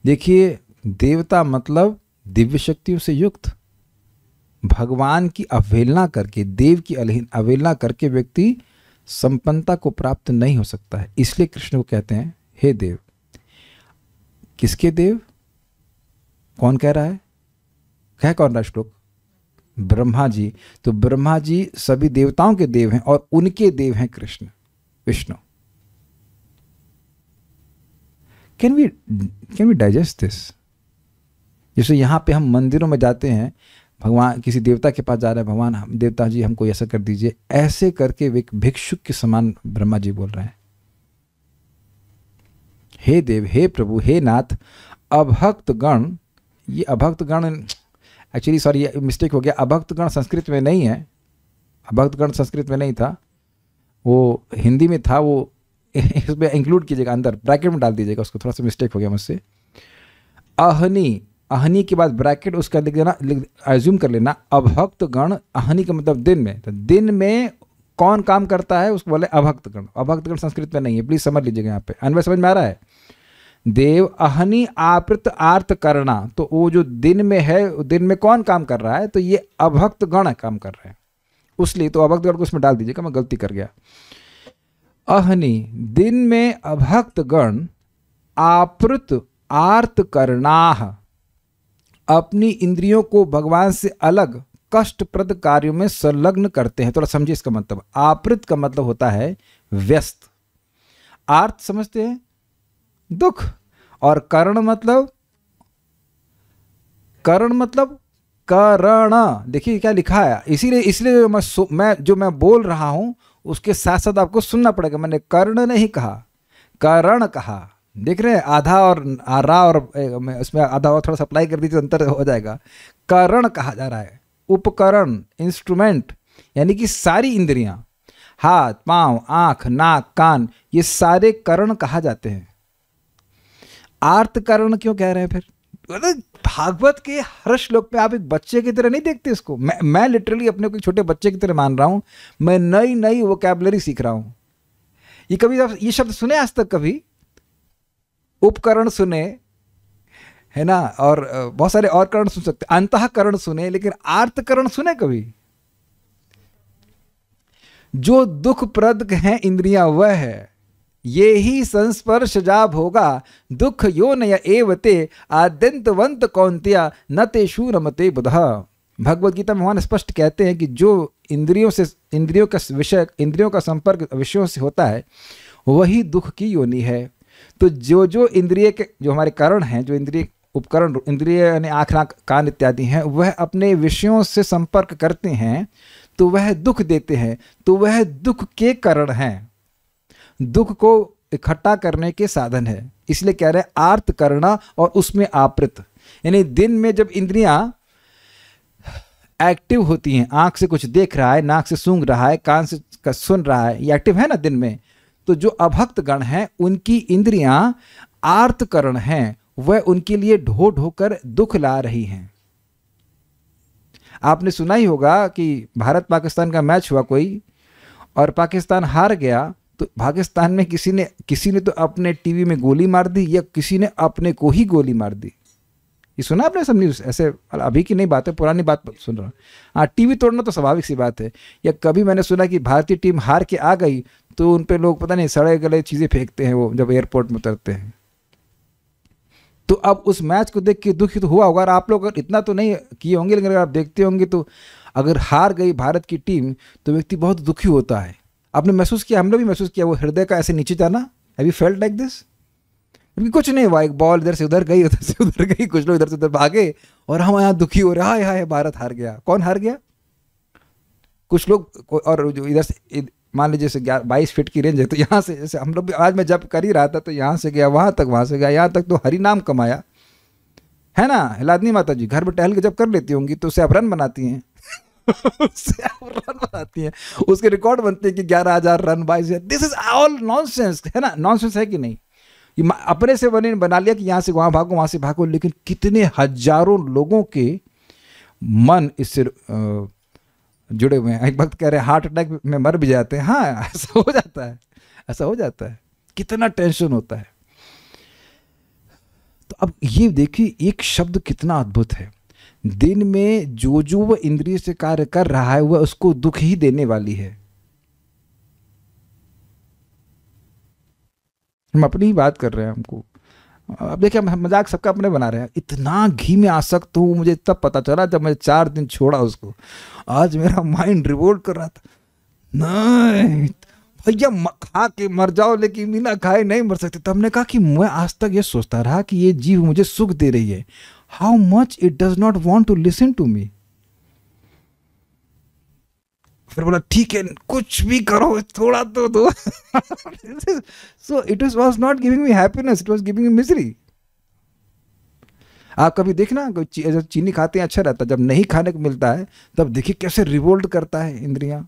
देखिए देवता मतलब दिव्य शक्तियों से युक्त भगवान की अवहेलना करके देव की अवहेलना करके व्यक्ति संपन्नता को प्राप्त नहीं हो सकता है इसलिए कृष्ण को कहते हैं हे देव किसके देव कौन कह रहा है कह कौन रहा श्लोक ब्रह्मा जी तो ब्रह्मा जी सभी देवताओं के देव हैं और उनके देव हैं Krishna Vishnu can we can we digest this जैसे यहां पे हम मंदिरों में जाते हैं भगवान किसी देवता के पास जा रहे हैं भगवान हम देवता जी हमको ऐसा कर दीजिए ऐसे करके वे भिक्षुक के समान ब्रह्मा जी बोल रहे हैं हे देव हे प्रभु हे नाथ अभक्त गण ये अभक्त गण एक्चुअली सॉरी मिस्टेक हो गया अभक्त गण संस्कृत में नहीं है अभक्त गण संस्कृत में नहीं था वो हिंदी में था वो इसमें इंक्लूड कीजिएगा अंदर ब्रैकेट में डाल दीजिएगा उसको थोड़ा सा मिस्टेक हो गया मुझसे अहनी अहनी के बाद ब्रैकेट उसका लिख देना एज्यूम कर लेना अभक्त गण अहनी का मतलब दिन में तो दिन में कौन काम करता है उसको बोले अभक्त गण अभक्त गण संस्कृत में नहीं है प्लीज़ समझ लीजिएगा यहाँ पे अनवय समझ में आ रहा है देव अहनी आपृत आर्त करना तो वो जो दिन में है दिन में कौन काम कर रहा है तो ये अभक्त गण काम कर रहे हैं उसलिए तो अभक्त गण को उसमें डाल दीजिएगा मैं गलती कर गया अहनी दिन में अभक्त गण आपृत आर्त करना अपनी इंद्रियों को भगवान से अलग कष्टप्रद कार्यों में संलग्न करते हैं थोड़ा समझिए इसका मतलब आपृत का मतलब होता है व्यस्त आर्थ समझते हैं दुख और कर्ण मतलब कर्ण मतलब करण देखिए क्या लिखा है इसीलिए इसलिए जो मैं मैं जो मैं बोल रहा हूं उसके साथ साथ आपको सुनना पड़ेगा मैंने कर्ण नहीं कहा करण कहा देख रहे हैं आधा और आरा और उसमें आधा और थोड़ा सप्लाई कर दीजिए तो अंतर हो जाएगा करण कहा जा रहा है उपकरण इंस्ट्रूमेंट यानी कि सारी इंद्रियां हाथ पांव आंख नाक कान ये सारे करण कहा जाते हैं करण क्यों कह रहे हैं फिर भागवत के हर श्लोक में आप एक बच्चे की तरह नहीं देखते इसको मैं मैं लिटरली अपने को छोटे बच्चे की तरह मान रहा हूं मैं नई नई वो सीख रहा हूँ ये कभी आप ये शब्द सुने आज तक कभी उपकरण सुने है ना और बहुत सारे और करण सुन सकते अंतकरण सुने लेकिन आर्तकरण सुने कभी जो दुख प्रद हैं इंद्रियां वह है ये ही संस्पर्श जाप होगा दुख यो न एवते आद्यंतवंत कौंतिया न ते शूरमते बुध भगवदगीता गीता भगवान स्पष्ट कहते हैं कि जो इंद्रियों से इंद्रियों का विषय इंद्रियों का संपर्क विषयों से होता है वही दुख की योनि है तो जो जो इंद्रिय के जो हमारे कारण हैं जो इंद्रिय उपकरण इंद्रिय यानी आँख नाक कान इत्यादि हैं वह अपने विषयों से संपर्क करते हैं तो वह दुख देते हैं तो वह दुख के कारण हैं दुख को इकट्ठा करने के साधन है इसलिए कह रहे हैं आर्त करना और उसमें आपृत यानी दिन में जब इंद्रियां एक्टिव होती हैं आंख से कुछ देख रहा है नाक से सूंघ रहा है कान से सुन रहा है ये एक्टिव है ना दिन में तो जो अभक्त गण हैं उनकी इंद्रियां आर्तकरण हैं वह उनके लिए ढो ढोकर दुख ला रही हैं आपने सुना ही होगा कि भारत पाकिस्तान का मैच हुआ कोई और पाकिस्तान हार गया तो पाकिस्तान में किसी ने किसी ने तो अपने टीवी में गोली मार दी या किसी ने अपने को ही गोली मार दी ये सुना आपने सब न्यूज़ ऐसे अभी की नहीं बात है पुरानी बात सुन रहा हूँ हाँ टीवी तोड़ना तो स्वाभाविक सी बात है या कभी मैंने सुना कि भारतीय टीम हार के आ गई तो उन पर लोग पता नहीं सड़े गले चीज़ें फेंकते हैं वो जब एयरपोर्ट में उतरते हैं तो अब उस मैच को देख के दुखी तो हुआ होगा अगर आप लोग अगर इतना तो नहीं किए होंगे लेकिन अगर आप देखते होंगे तो अगर हार गई भारत की टीम तो व्यक्ति बहुत दुखी होता है आपने महसूस किया हमने भी महसूस किया वो हृदय का ऐसे नीचे जाना have you felt like this क्योंकि कुछ नहीं हुआ एक बॉल इधर से उधर गई उधर से उधर गई कुछ लोग इधर से उधर भागे और हम यहाँ दुखी हो रहे हाय हाय भारत हार गया कौन हार गया कुछ लोग और जो इधर से मान लीजिए जैसे बाईस फीट की रेंज है तो यहाँ से जैसे हम लोग भी आज मैं जब कर ही रहा था तो यहाँ से गया वहाँ तक वहाँ से गया यहाँ तक तो हरी नाम कमाया है ना हिलादनी माता जी घर में टहल के जब कर लेती होंगी तो उसे आप रन बनाती हैं उससे आप रन बनाती हैं उसके रिकॉर्ड बनते हैं कि ग्यारह हज़ार रन बाईस दिस इज़ ऑल सेंस है ना सेंस है कि नहीं ये अपने से बने बना लिया कि यहाँ से वहाँ भागो वहाँ से भागो लेकिन कितने हजारों लोगों के मन इससे जुड़े हुए हैं एक वक्त कह रहे हैं हार्ट अटैक में मर भी जाते हैं हाँ ऐसा हो जाता है ऐसा हो जाता है कितना टेंशन होता है तो अब ये देखिए एक शब्द कितना अद्भुत है दिन में जो जो वह इंद्रिय से कार्य कर रहा है वह उसको दुख ही देने वाली है हम अपनी ही बात कर रहे हैं हमको अब देखिए मजाक सबका अपने बना रहे हैं इतना घी में आसक्त हूँ मुझे तब पता चला जब मैं चार दिन छोड़ा उसको आज मेरा माइंड रिवोल्ट कर रहा था नहीं भैया खा के मर जाओ लेकिन बिना खाए नहीं मर सकते तब ने कहा कि मैं आज तक ये सोचता रहा कि ये जीव मुझे सुख दे रही है how much it does not want to listen to me फिर बोला ठीक है कुछ भी करो थोड़ा तो दो so it is was not giving me happiness it was giving me misery आप कभी देखना जब चीनी खाते हैं अच्छा रहता है जब नहीं खाने को मिलता है तब देखिए कैसे रिवोल्ट करता है इंद्रिया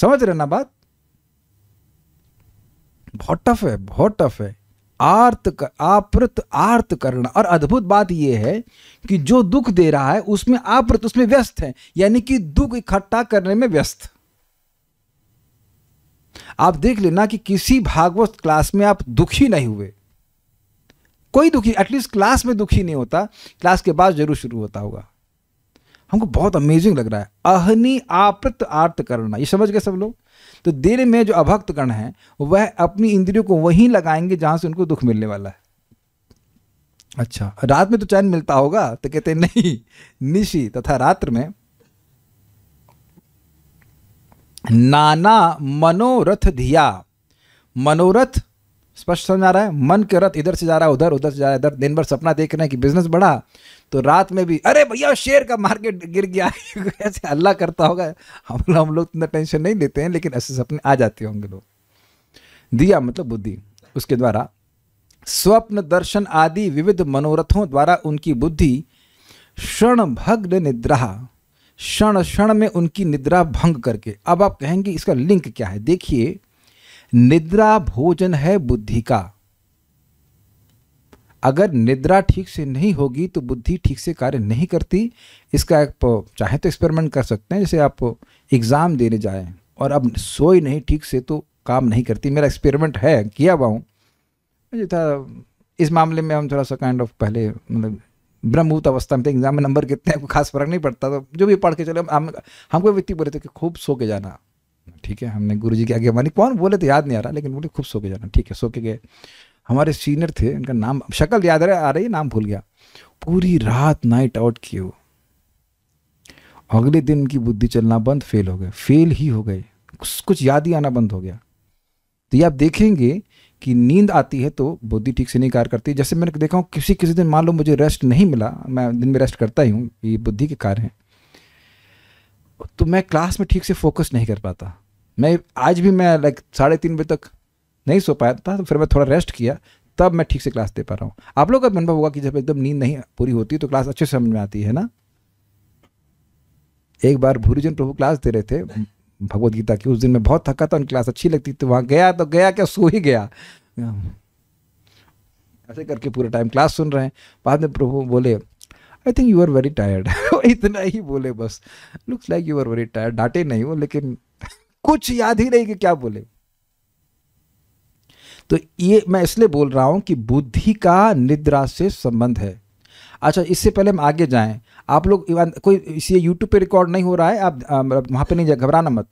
समझ रहे ना बात बहुत टफ है बहुत टफ है आर्त कर, आप्रत आर्त करना और अद्भुत बात यह है कि जो दुख दे रहा है उसमें आप्रत उसमें व्यस्त है यानी कि दुख इकट्ठा करने में व्यस्त आप देख लेना कि किसी भागवत क्लास में आप दुखी नहीं हुए कोई दुखी एटलीस्ट क्लास में दुखी नहीं होता क्लास के बाद जरूर शुरू होता होगा हमको बहुत अमेजिंग लग रहा है अहनी आप्रत आर्त करना ये समझ गए सब लोग तो देर में जो अभक्त गण है वह अपनी इंद्रियों को वहीं लगाएंगे जहां से उनको दुख मिलने वाला है अच्छा रात में तो चैन मिलता होगा तो कहते नहीं निशी तथा रात्र में नाना मनोरथ धिया मनोरथ स्पष्ट समझ आ रहा है मन के रथ इधर से जा रहा है उधर उधर से जा रहा है इधर दिन भर सपना देख रहे हैं कि बिजनेस बढ़ा तो रात में भी अरे भैया शेयर का मार्केट गिर गया ऐसे अल्लाह करता होगा हम लोग हम लोग इतना टेंशन नहीं लेते हैं लेकिन ऐसे सपने आ जाते होंगे लोग दिया मतलब बुद्धि उसके द्वारा स्वप्न दर्शन आदि विविध मनोरथों द्वारा उनकी बुद्धि क्षण भग्न निद्रा क्षण क्षण में उनकी निद्रा भंग करके अब आप कहेंगे इसका लिंक क्या है देखिए निद्रा भोजन है बुद्धि का अगर निद्रा ठीक से नहीं होगी तो बुद्धि ठीक से कार्य नहीं करती इसका आप चाहे तो एक्सपेरिमेंट कर सकते हैं जैसे आप एग्ज़ाम देने जाएं और अब सोए नहीं ठीक से तो काम नहीं करती मेरा एक्सपेरिमेंट है किया हुआ हूँ मुझे था इस मामले में हम थोड़ा सा काइंड ऑफ पहले मतलब ब्रह्मभूत अवस्था में थे एग्जाम में नंबर कितने हैं खास फर्क नहीं पड़ता तो जो भी पढ़ के चले हम हमको व्यक्ति बोले थे कि खूब सो के जाना ठीक है हमने गुरु जी की आगे मानी कौन बोले तो याद नहीं आ रहा लेकिन बोले खूब सो के जाना ठीक है सो के गए हमारे सीनियर थे इनका नाम शक्ल याद आ रही नाम भूल गया पूरी रात नाइट आउट किए वो अगले दिन की बुद्धि चलना बंद फेल हो गए फेल ही हो गए कुछ कुछ याद ही आना बंद हो गया तो ये आप देखेंगे कि नींद आती है तो बुद्धि ठीक से नहीं कार्य करती जैसे मैंने देखा हूँ किसी किसी दिन मान लो मुझे रेस्ट नहीं मिला मैं दिन में रेस्ट करता ही हूँ ये बुद्धि के कार्य हैं तो मैं क्लास में ठीक से फोकस नहीं कर पाता मैं आज भी मैं लाइक साढ़े तीन बजे तक नहीं सो पाया था तो फिर मैं थोड़ा रेस्ट किया तब मैं ठीक से क्लास दे पा रहा हूँ आप लोग का अनुभव होगा कि जब एकदम नींद नहीं पूरी होती तो क्लास अच्छे समझ में आती है ना एक बार जन प्रभु क्लास दे रहे थे भगवत गीता की उस दिन मैं बहुत थका था उनकी क्लास अच्छी लगती थी वहाँ गया तो गया क्या सो ही गया ऐसे करके पूरा टाइम क्लास सुन रहे हैं बाद में प्रभु बोले I think you are very tired इतना ही बोले बस looks like you are very tired डांटे नहीं वो लेकिन कुछ याद ही नहीं कि क्या बोले तो ये मैं इसलिए बोल रहा हूँ कि बुद्धि का निद्रा से संबंध है अच्छा इससे पहले हम आगे जाएं आप लोग कोई इसे यूट्यूब पे रिकॉर्ड नहीं हो रहा है आप वहाँ पे नहीं जाए घबराना मत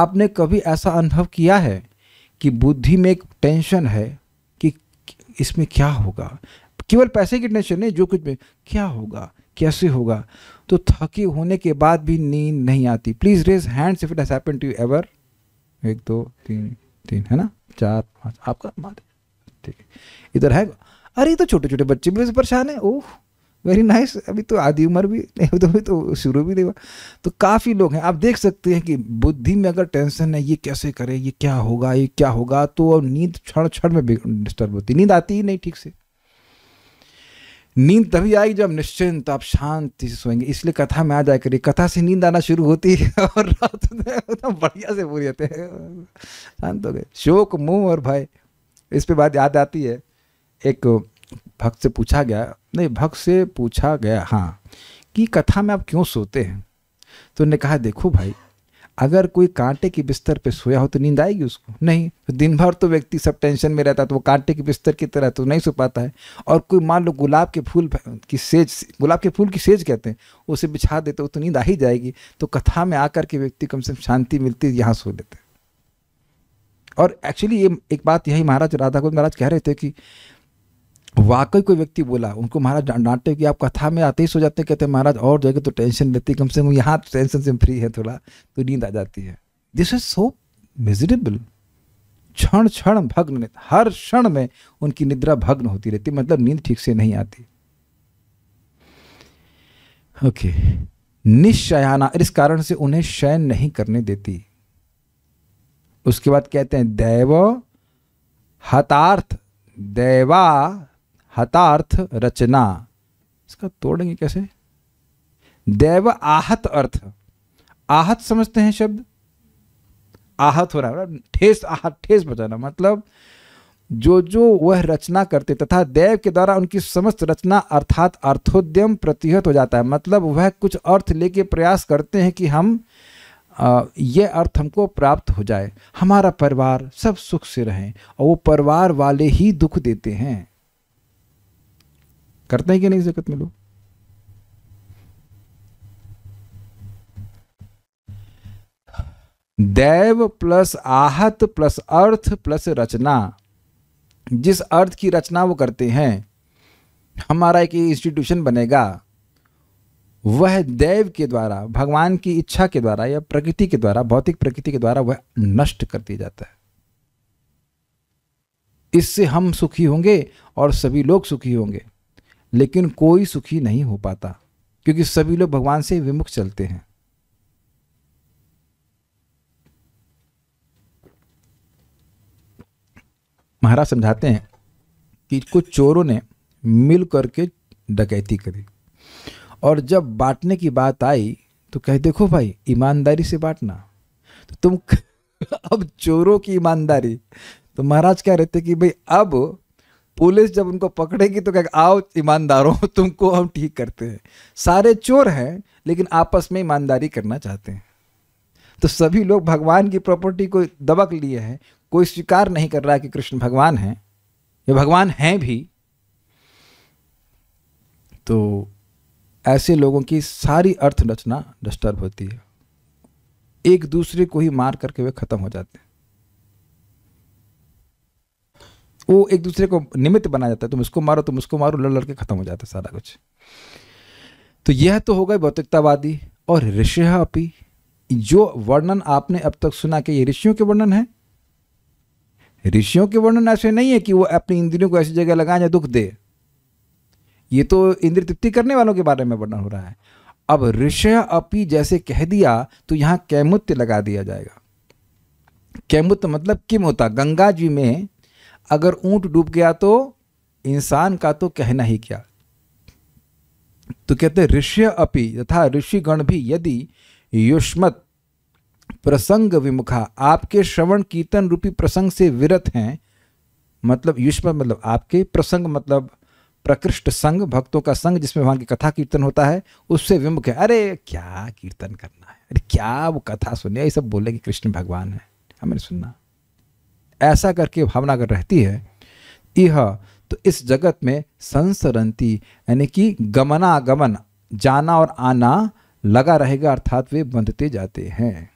आपने कभी ऐसा अनुभव किया है कि बुद्धि में एक टेंशन है कि इसमें क्या होगा केवल पैसे की टेंशन नहीं जो कुछ में क्या होगा कैसे होगा तो थके होने के बाद भी नींद नहीं आती please raise hands if it has happen to ever एक दो तीन तीन है ना चार पाँच आपका मार ठीक है इधर है अरे तो छोटे छोटे बच्चे भी परेशान है ओह वेरी नाइस अभी तो आधी उम्र भी नहीं तो अभी तो शुरू भी नहीं हुआ तो काफ़ी लोग हैं आप देख सकते हैं कि बुद्धि में अगर टेंशन है ये कैसे करें ये क्या होगा ये क्या होगा तो अब नींद क्षण क्षण में डिस्टर्ब होती नींद आती ही नहीं ठीक से नींद तभी आएगी जब निश्चिंत तो आप शांति से सोएंगे इसलिए कथा में आ जाए करिए कथा से नींद आना शुरू होती है और रात में बढ़िया से पूरी होते हैं शांत हो गए शोक मुंह और भय इस पे बात याद आती है एक भक्त से पूछा गया नहीं भक्त से पूछा गया हाँ कि कथा में आप क्यों सोते हैं तो उन्होंने कहा देखो भाई अगर कोई कांटे के बिस्तर पे सोया हो तो नींद आएगी उसको नहीं तो दिन भर तो व्यक्ति सब टेंशन में रहता है तो वो कांटे के बिस्तर की तरह तो नहीं सो पाता है और कोई मान लो गुलाब के फूल की सेज गुलाब के फूल की सेज कहते हैं उसे बिछा देते हो तो नींद आ ही जाएगी तो कथा में आकर के व्यक्ति कम से कम शांति मिलती है यहाँ सो लेते हैं और एक्चुअली ये एक बात यही महाराज राधा गोविंद महाराज कह रहे थे कि वाकई कोई व्यक्ति बोला उनको महाराज डांटे कि आप कथा में आते ही सो जाते कहते महाराज और जगह तो टेंशन लेती कम से कम यहाँ तो टेंशन से फ्री है थोड़ा तो नींद आ जाती है दिस इज सो मिजरेबल क्षण क्षण भग्न हर क्षण में उनकी निद्रा भग्न होती रहती मतलब नींद ठीक से नहीं आती ओके निश्चयाना इस कारण से उन्हें शयन नहीं करने देती उसके बाद कहते हैं दैव हतार्थ दैवा हतार्थ रचना इसका तोड़ेंगे कैसे देव आहत अर्थ आहत समझते हैं शब्द आहत हो रहा है मतलब ठेस आहत ठेस बचाना मतलब जो जो वह रचना करते तथा देव के द्वारा उनकी समस्त रचना अर्थात अर्थोद्यम प्रतिहत हो जाता है मतलब वह कुछ अर्थ लेके प्रयास करते हैं कि हम यह अर्थ हमको प्राप्त हो जाए हमारा परिवार सब सुख से रहें और वो परिवार वाले ही दुख देते हैं करते हैं क्या नहीं जगत में लोग दैव प्लस आहत प्लस अर्थ प्लस रचना जिस अर्थ की रचना वो करते हैं हमारा एक इंस्टीट्यूशन बनेगा वह देव के द्वारा भगवान की इच्छा के द्वारा या प्रकृति के द्वारा भौतिक प्रकृति के द्वारा वह नष्ट कर दिया जाता है इससे हम सुखी होंगे और सभी लोग सुखी होंगे लेकिन कोई सुखी नहीं हो पाता क्योंकि सभी लोग भगवान से विमुख चलते हैं महाराज समझाते हैं कि कुछ चोरों ने मिल करके डकैती करी और जब बांटने की बात आई तो कहे देखो भाई ईमानदारी से बांटना तो तुम अब चोरों की ईमानदारी तो महाराज कह रहे थे कि भाई अब पुलिस जब उनको पकड़ेगी तो कहेगा आओ ईमानदारों तुमको हम ठीक करते हैं सारे चोर हैं लेकिन आपस में ईमानदारी करना चाहते हैं तो सभी लोग भगवान की प्रॉपर्टी को दबक लिए हैं कोई स्वीकार नहीं कर रहा कि कृष्ण भगवान हैं ये भगवान हैं भी तो ऐसे लोगों की सारी अर्थ रचना डिस्टर्ब होती है एक दूसरे को ही मार करके वे ख़त्म हो जाते हैं वो एक दूसरे को निमित्त बना जाता है तुम इसको मारो तुम उसको मारो लड़ लड़के खत्म हो जाता है सारा कुछ तो यह तो हो गए भौतिकतावादी और ऋषि अपी जो वर्णन आपने अब तक सुना कि ये ऋषियों के वर्णन है ऋषियों के वर्णन ऐसे नहीं है कि वो अपनी इंद्रियों को ऐसी जगह लगाएं या दुख दे ये तो इंद्र तृप्ति करने वालों के बारे में वर्णन हो रहा है अब ऋषय अपी जैसे कह दिया तो यहां कैमुत्य लगा दिया जाएगा कैमुत्य मतलब किम होता गंगा जी में अगर ऊंट डूब गया तो इंसान का तो कहना ही क्या तो कहते ऋष्य अपि तथा ऋषिगण भी यदि युष्मत प्रसंग विमुखा आपके श्रवण कीर्तन रूपी प्रसंग से विरत हैं मतलब युष्मत मतलब आपके प्रसंग मतलब प्रकृष्ट संग भक्तों का संग जिसमें वहां की कथा कीर्तन होता है उससे विमुख है अरे क्या कीर्तन करना है अरे क्या वो कथा सुने ये सब बोले कि कृष्ण भगवान है हमें सुनना ऐसा करके भावना अगर रहती है यह तो इस जगत में संसरंती यानी कि गमनागमन जाना और आना लगा रहेगा अर्थात वे बंधते जाते हैं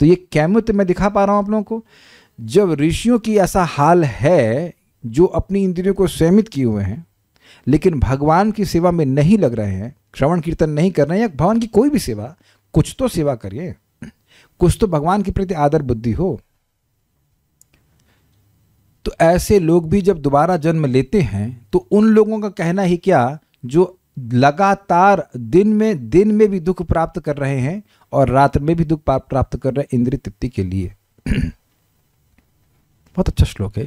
तो ये कैमुत मैं दिखा पा रहा हूं आप लोगों को जब ऋषियों की ऐसा हाल है जो अपनी इंद्रियों को सीमित किए हुए हैं लेकिन भगवान की सेवा में नहीं लग रहे हैं श्रवण कीर्तन नहीं कर रहे हैं या भगवान की कोई भी सेवा कुछ तो सेवा करिए कुछ तो भगवान के प्रति आदर बुद्धि हो तो ऐसे लोग भी जब दोबारा जन्म लेते हैं तो उन लोगों का कहना ही क्या जो लगातार दिन में दिन में भी दुख प्राप्त कर रहे हैं और रात में भी दुख प्राप्त कर रहे हैं इंद्रिय तृप्ति के लिए बहुत अच्छा श्लोक है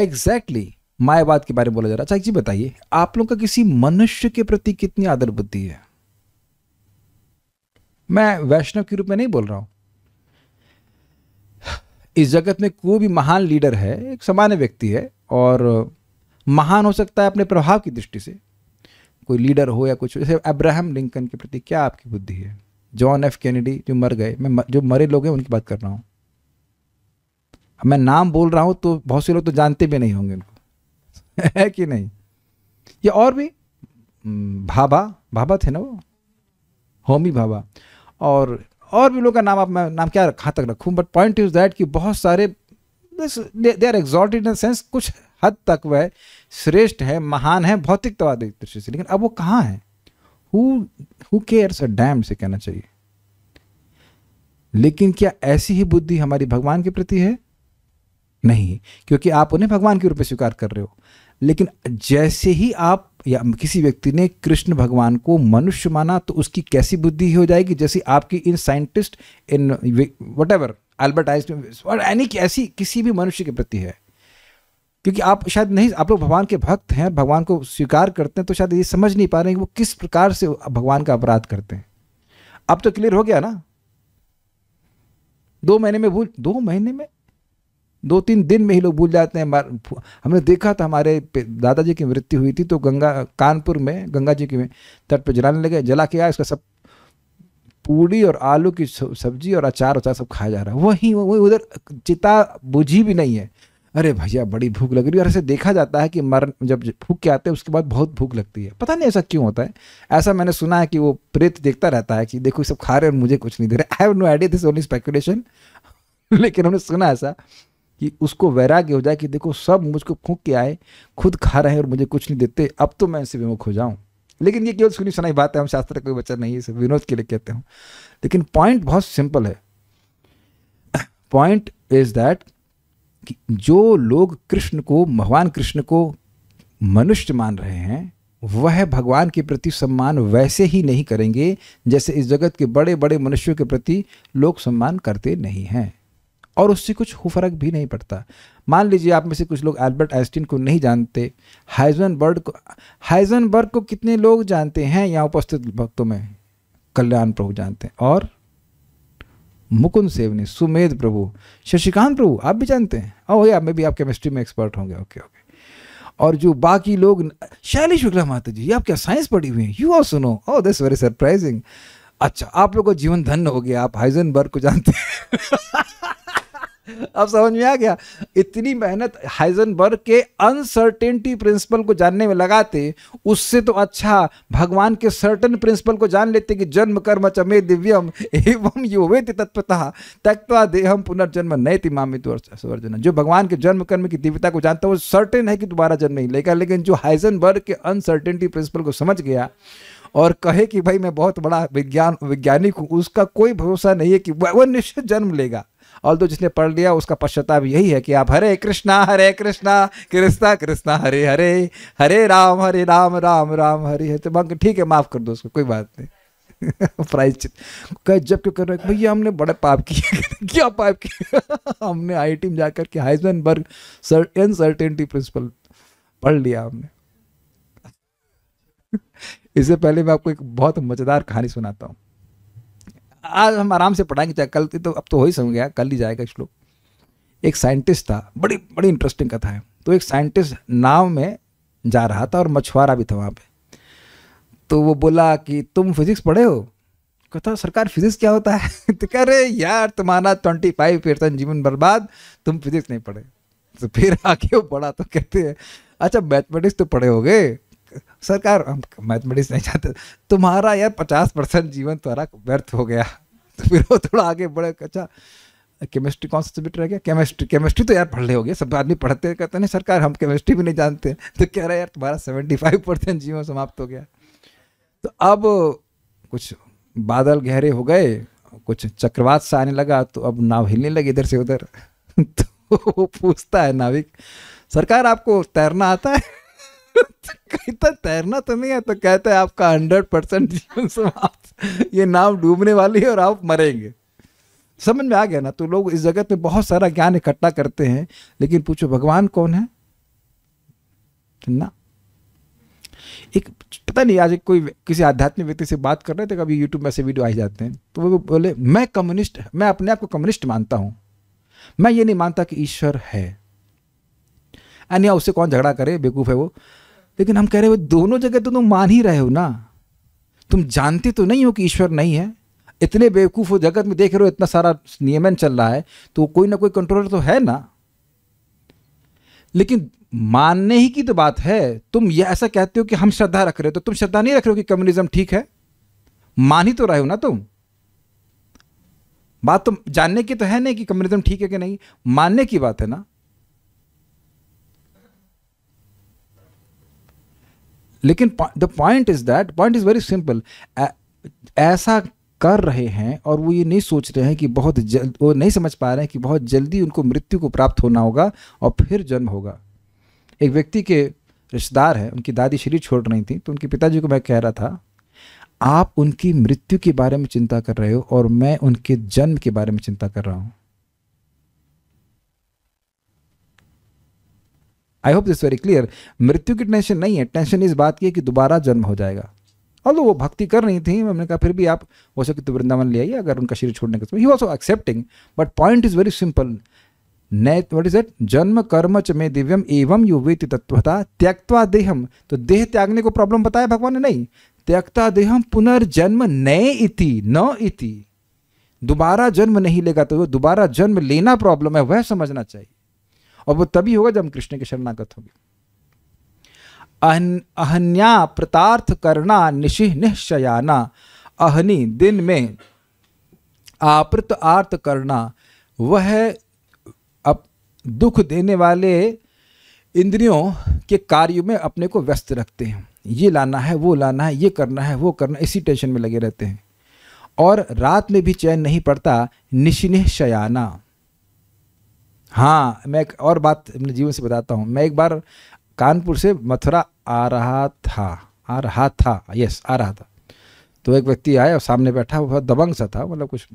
एग्जैक्टली मायावाद के बारे में बोला जा रहा है अच्छा जी बताइए आप लोग का किसी मनुष्य के प्रति कितनी आदर बुद्धि है मैं वैष्णव के रूप में नहीं बोल रहा हूं इस जगत में कोई भी महान लीडर है एक सामान्य व्यक्ति है और महान हो सकता है अपने प्रभाव की दृष्टि से कोई लीडर हो या कुछ जैसे अब्राहम लिंकन के प्रति क्या आपकी बुद्धि है जॉन एफ कैनेडी जो मर गए मैं जो मरे लोग हैं उनकी बात कर रहा हूँ मैं नाम बोल रहा हूँ तो बहुत से लोग तो जानते भी नहीं होंगे उनको है कि नहीं या और भी भाभा भाभा थे ना वो होमी भाभा और और भी लोगों का नाम आप मैं नाम क्या कहाँ तक रखूँ बट पॉइंट इज दैट कि बहुत सारे दे आर एग्जॉट इन सेंस कुछ हद तक वह श्रेष्ठ है महान है भौतिकतावादी दृष्टि से लेकिन अब वो कहाँ है हु केयर्स अ डैम से कहना चाहिए लेकिन क्या ऐसी ही बुद्धि हमारी भगवान के प्रति है नहीं क्योंकि आप उन्हें भगवान के रूप में स्वीकार कर रहे हो लेकिन जैसे ही आप या किसी व्यक्ति ने कृष्ण भगवान को मनुष्य माना तो उसकी कैसी बुद्धि हो जाएगी जैसे आपकी इन scientist in whatever Albert Einstein और यानी कि ऐसी किसी भी मनुष्य के प्रति है क्योंकि आप शायद नहीं आप लोग भगवान के भक्त हैं भगवान को स्वीकार करते हैं तो शायद ये समझ नहीं पा रहे हैं कि वो किस प्रकार से भगवान का अपराध करते हैं अब तो क्लियर हो गया ना दो महीने में भूल दो महीने में दो तीन दिन में ही लोग भूल जाते हैं हमने देखा था हमारे दादाजी की मृत्यु हुई थी तो गंगा कानपुर में गंगा जी के तट पर जलाने लगे जला के आया उसका सब पूड़ी और आलू की सब्जी और अचार उचार सब खाया जा रहा है वहीं वहीं उधर चिता बुझी भी नहीं है अरे भैया बड़ी भूख लग रही है और ऐसे देखा जाता है कि मर जब भूख के आते हैं उसके बाद बहुत भूख लगती है पता नहीं ऐसा क्यों होता है ऐसा मैंने सुना है कि वो प्रेत देखता रहता है कि देखो सब खा रहे और मुझे कुछ नहीं दे रहे I have no idea this only speculation लेकिन हमने सुना ऐसा कि उसको वैराग्य हो जाए कि देखो सब मुझको फूक के आए खुद खा रहे हैं और मुझे कुछ नहीं देते अब तो मैं इनसे विमुख हो जाऊँ लेकिन ये केवल सुनी सुनाई बात है हम शास्त्र का कोई बच्चा नहीं है विनोद के लिए कहते हूँ लेकिन पॉइंट बहुत सिंपल है पॉइंट इज दैट कि जो लोग कृष्ण को भगवान कृष्ण को मनुष्य मान रहे हैं वह भगवान के प्रति सम्मान वैसे ही नहीं करेंगे जैसे इस जगत के बड़े बड़े मनुष्यों के प्रति लोग सम्मान करते नहीं हैं और उससे कुछ फर्क भी नहीं पड़ता मान लीजिए आप में से कुछ लोग एल्बर्ट आइंस्टीन को नहीं जानते बर्ग को हाइजनबर्ग को कितने लोग जानते हैं यहाँ उपस्थित भक्तों में कल्याण प्रभु जानते हैं और मुकुंद सेवनी सुमेद प्रभु शशिकांत प्रभु आप भी जानते हैं और वही मैं भी आप केमिस्ट्री में एक्सपर्ट होंगे ओके ओके और जो बाकी लोग शैली शुक्ला माता जी आप क्या साइंस पढ़ी हुई हैं यू आर सुनो ओ दिस वेरी सरप्राइजिंग अच्छा आप लोग का जीवन धन्य हो गया आप हाइजनबर्ग को जानते हैं अब समझ में आ गया इतनी मेहनत हाइजनबर्ग के अनसर्टेनिटी प्रिंसिपल को जानने में लगाते उससे तो अच्छा भगवान के सर्टन प्रिंसिपल को जान लेते कि जन्म कर्म चमे दिव्यम एवं युवेत तत्पतः त्यक्ता देहम पुनर्जन्म नए तिमामित वर्जना जो भगवान के जन्म कर्म की दिव्यता को जानता वो सर्टेन है कि दोबारा जन्म नहीं लेगा लेकिन जो हाइजनबर्ग के अनसर्टेनिटी प्रिंसिपल को समझ गया और कहे कि भाई मैं बहुत बड़ा विज्ञान वैज्ञानिक हूँ उसका कोई भरोसा नहीं है कि वह निश्चित जन्म लेगा ऑल तो जिसने पढ़ लिया उसका पश्चाताप यही है कि आप हरे कृष्णा हरे कृष्णा कृष्णा कृष्णा हरे हरे हरे राम हरे राम राम राम हरे हरे तो मंग ठीक है माफ़ कर दो उसको कोई बात नहीं प्रायश्चित कह जब क्यों कर रहे हैं भैया हमने बड़े पाप किए क्या पाप किए हमने आई टी में जाकर के हाइजनबर्ग सर अनसर्टेनिटी प्रिंसिपल पढ़ लिया हमने इससे पहले मैं आपको एक बहुत मज़ेदार कहानी सुनाता हूँ आज हम आराम से पढ़ाएंगे चाहे कल तो अब तो हो ही समझ गया कल ही जाएगा श्लोक एक साइंटिस्ट था बड़ी बड़ी इंटरेस्टिंग कथा है तो एक साइंटिस्ट नाव में जा रहा था और मछुआरा भी था वहाँ पे तो वो बोला कि तुम फिजिक्स पढ़े हो कहता सरकार फिजिक्स क्या होता है तो कह रहे यार तुम्हारा ट्वेंटी फाइव परसेंट जीवन बर्बाद तुम फिजिक्स नहीं पढ़े तो फिर आके वो पढ़ा तो कहते हैं अच्छा मैथमेटिक्स तो पढ़े हो सरकार हम मैथमेटिक्स नहीं चाहते तुम्हारा यार पचास परसेंट जीवन तुम्हारा व्यर्थ हो गया तो फिर वो थोड़ा आगे बढ़े अच्छा केमिस्ट्री कौन सा सब्जेक्ट रह गया केमिस्ट्री केमिस्ट्री तो यार पढ़ ले हो गया सब आदमी पढ़ते कहते नहीं सरकार हम केमिस्ट्री भी नहीं जानते तो कह रहे यार तुम्हारा सेवेंटी फाइव परसेंट जीवन समाप्त हो गया तो अब कुछ बादल गहरे हो गए कुछ चक्रवात सा आने लगा तो अब नाव हिलने लगी इधर से उधर तो वो पूछता है नाविक सरकार आपको तैरना आता है कहता तैरना तो नहीं है तो कहता है आपका हंड्रेड परसेंट जीवन समाप्त ये नाव डूबने वाली है और आप मरेंगे समझ में आ गया ना तो लोग इस जगत में बहुत सारा ज्ञान इकट्ठा करते हैं लेकिन पूछो भगवान कौन है ना एक पता नहीं आज कोई किसी आध्यात्मिक व्यक्ति से बात कर रहे थे कभी यूट्यूब में ऐसे वीडियो आ जाते हैं तो वो बोले मैं कम्युनिस्ट मैं अपने आप को कम्युनिस्ट मानता हूं मैं ये नहीं मानता कि ईश्वर है अन्य उससे कौन झगड़ा करे बेकूफ है वो लेकिन हम कह रहे हो दोनों जगह तो तुम मान ही रहे हो ना तुम जानते तो नहीं हो कि ईश्वर नहीं है इतने बेवकूफ़ हो जगत में देख रहे हो इतना सारा नियमन चल रहा है तो कोई ना कोई कंट्रोलर तो है ना लेकिन मानने ही की तो बात है तुम यह ऐसा कहते हो कि हम श्रद्धा रख रहे हो तो तुम श्रद्धा नहीं रख रहे हो कि कम्युनिज्म ठीक है मान ही तो रहे हो ना तुम बात तो जानने की तो है नहीं कि कम्युनिज्म ठीक है कि नहीं मानने की बात है ना लेकिन the point is that point is very simple ऐसा कर रहे हैं और वो ये नहीं सोच रहे हैं कि बहुत जल्द वो नहीं समझ पा रहे हैं कि बहुत जल्दी उनको मृत्यु को प्राप्त होना होगा और फिर जन्म होगा एक व्यक्ति के रिश्तेदार हैं उनकी दादी शरीर छोड़ रही थी तो उनके पिताजी को मैं कह रहा था आप उनकी मृत्यु के बारे में चिंता कर रहे हो और मैं उनके जन्म के बारे में चिंता कर रहा हूँ I hope this very clear मृत्यु की टेंशन नहीं है टेंशन इस बात की है कि दोबारा जन्म हो जाएगा और वो भक्ति कर रही थी हमने कहा फिर भी आप हो सके तो वृंदावन ले आइए अगर उनका शरीर छोड़ने का he was accepting but point is very simple नैट वट इज इट जन्म कर्म च में दिव्यम एवं युवेति तत्वता त्यक्ता देहम तो देह त्यागने को प्रॉब्लम बताया भगवान ने नहीं त्यक्ता देहम पुनर्जन्म नए इति न इति दोबारा जन्म नहीं लेगा तो दोबारा जन्म लेना प्रॉब्लम है वह समझना चाहिए और वो तभी होगा जब हम कृष्ण के शरणागत होंगे अहन्या प्रतार्थ करना निशि निश्चयाना अहनी दिन में आपृत आर्थ करना वह अब दुख देने वाले इंद्रियों के कार्य में अपने को व्यस्त रखते हैं ये लाना है वो लाना है ये करना है वो करना इसी टेंशन में लगे रहते हैं और रात में भी चैन नहीं पड़ता निशिनिह शयाना हाँ मैं एक और बात अपने जीवन से बताता हूँ मैं एक बार कानपुर से मथुरा आ रहा था आ रहा था यस आ रहा था तो एक व्यक्ति आया और सामने बैठा बहुत दबंग सा था मतलब कुछ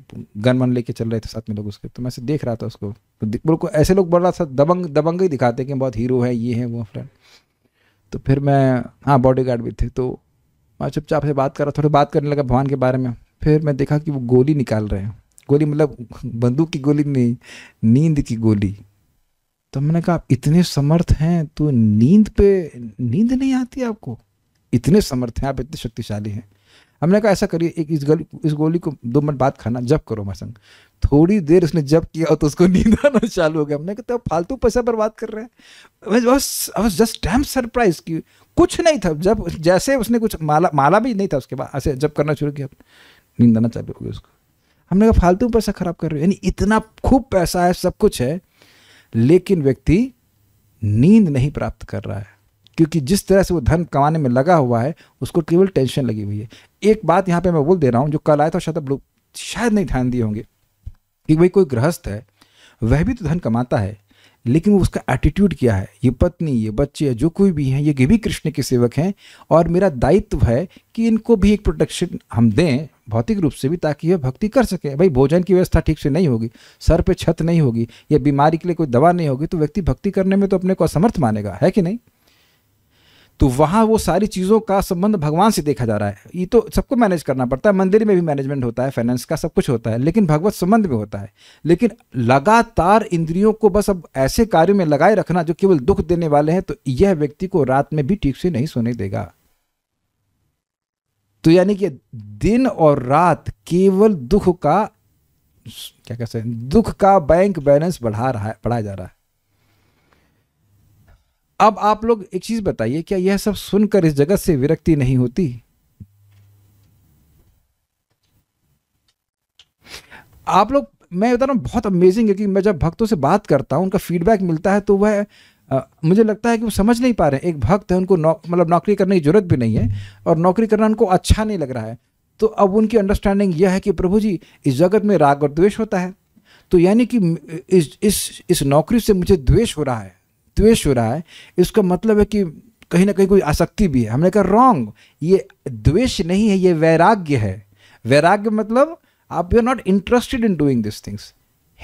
गन वन लेके चल रहे थे साथ में लोग उसके तो मैं से देख रहा था उसको तो बिल्कुल ऐसे लोग बड़ा सा दबंग दबंग ही दिखाते कि बहुत हीरो है ये है वो फ्रेंड तो फिर मैं हाँ बॉडी गार्ड भी थे तो मैं चुपचाप से बात कर रहा थोड़ी बात करने लगा भगवान के बारे में फिर मैं देखा कि वो गोली निकाल रहे हैं गोली मतलब बंदूक की गोली नहीं नींद की गोली तो मैंने कहा आप इतने समर्थ हैं तो नींद पे नींद नहीं आती आपको इतने समर्थ हैं आप इतने शक्तिशाली हैं हमने कहा ऐसा करिए एक इस गोली इस गोली को दो मिनट बाद खाना जब करो हमारे संग थोड़ी देर उसने जब किया तो उसको नींद आना चालू हो गया हमने कहा तो फालतू पैसा बर्बाद कर रहे हैं बस जस्ट टाइम सरप्राइज की कुछ नहीं था जब जैसे उसने कुछ माला माला भी नहीं था उसके बाद ऐसे जब करना शुरू किया नींद आना चालू हो गया उसको हमने कहा फालतू पैसा खराब कर रहे हो यानी इतना खूब पैसा है सब कुछ है लेकिन व्यक्ति नींद नहीं प्राप्त कर रहा है क्योंकि जिस तरह से वो धन कमाने में लगा हुआ है उसको केवल टेंशन लगी हुई है एक बात यहाँ पे मैं बोल दे रहा हूँ जो कल आया था शायद लोग शायद नहीं ध्यान दिए होंगे कि भाई कोई गृहस्थ है वह भी तो धन कमाता है लेकिन वो उसका एटीट्यूड क्या है ये पत्नी ये बच्चे या जो कोई भी हैं ये भी कृष्ण के सेवक हैं और मेरा दायित्व है कि इनको भी एक प्रोटेक्शन हम दें भौतिक रूप से भी ताकि वह भक्ति कर सके भाई भोजन की व्यवस्था ठीक से नहीं होगी सर पे छत नहीं होगी या बीमारी के लिए कोई दवा नहीं होगी तो व्यक्ति भक्ति करने में तो अपने को असमर्थ मानेगा है कि नहीं तो वहाँ वो सारी चीज़ों का संबंध भगवान से देखा जा रहा है ये तो सबको मैनेज करना पड़ता है मंदिर में भी मैनेजमेंट होता है फाइनेंस का सब कुछ होता है लेकिन भगवत संबंध में होता है लेकिन लगातार इंद्रियों को बस अब ऐसे कार्यों में लगाए रखना जो केवल दुख देने वाले हैं तो यह व्यक्ति को रात में भी ठीक से नहीं सोने देगा तो यानी कि दिन और रात केवल दुख का क्या कहते हैं दुख का बैंक बैलेंस बढ़ा रहा है बढ़ाया जा रहा है अब आप लोग एक चीज बताइए क्या यह सब सुनकर इस जगत से विरक्ति नहीं होती आप लोग मैं बता रहा हूं बहुत अमेजिंग है कि मैं जब भक्तों से बात करता हूं उनका फीडबैक मिलता है तो वह आ, मुझे लगता है कि वो समझ नहीं पा रहे एक भक्त है उनको नौ, मतलब नौकरी करने की ज़रूरत भी नहीं है और नौकरी करना उनको अच्छा नहीं लग रहा है तो अब उनकी अंडरस्टैंडिंग यह है कि प्रभु जी इस जगत में राग और द्वेष होता है तो यानी कि इस इस इस नौकरी से मुझे द्वेष हो रहा है द्वेष हो रहा है इसका मतलब है कि कहीं ना कहीं कोई आसक्ति भी है हमने कहा रॉन्ग ये द्वेष नहीं है ये वैराग्य है वैराग्य मतलब आप you are not interested in doing this things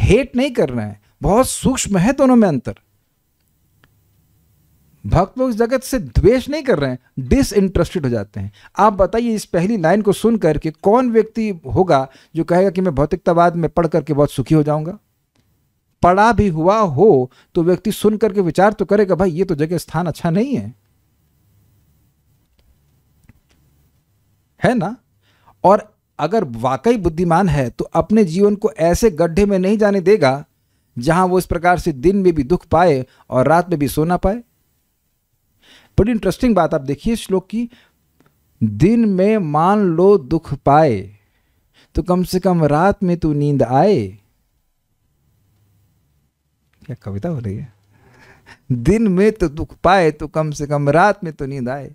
hate नहीं करना है बहुत सूक्ष्म है दोनों में अंतर भक्त लोग जगत से द्वेष नहीं कर रहे हैं डिसइंटरेस्टेड हो जाते हैं आप बताइए इस पहली लाइन को सुनकर के कौन व्यक्ति होगा जो कहेगा कि मैं भौतिकतावाद में पढ़ करके बहुत सुखी हो जाऊंगा पड़ा भी हुआ हो तो व्यक्ति सुन करके विचार तो करेगा भाई ये तो जगह स्थान अच्छा नहीं है है ना और अगर वाकई बुद्धिमान है तो अपने जीवन को ऐसे गड्ढे में नहीं जाने देगा जहां वो इस प्रकार से दिन में भी दुख पाए और रात में भी सो ना पाए बड़ी इंटरेस्टिंग बात आप देखिए श्लोक की दिन में मान लो दुख पाए तो कम से कम रात में तू तो नींद आए क्या कविता हो रही है दिन में तो दुख पाए तो कम से कम रात में तो नींद आए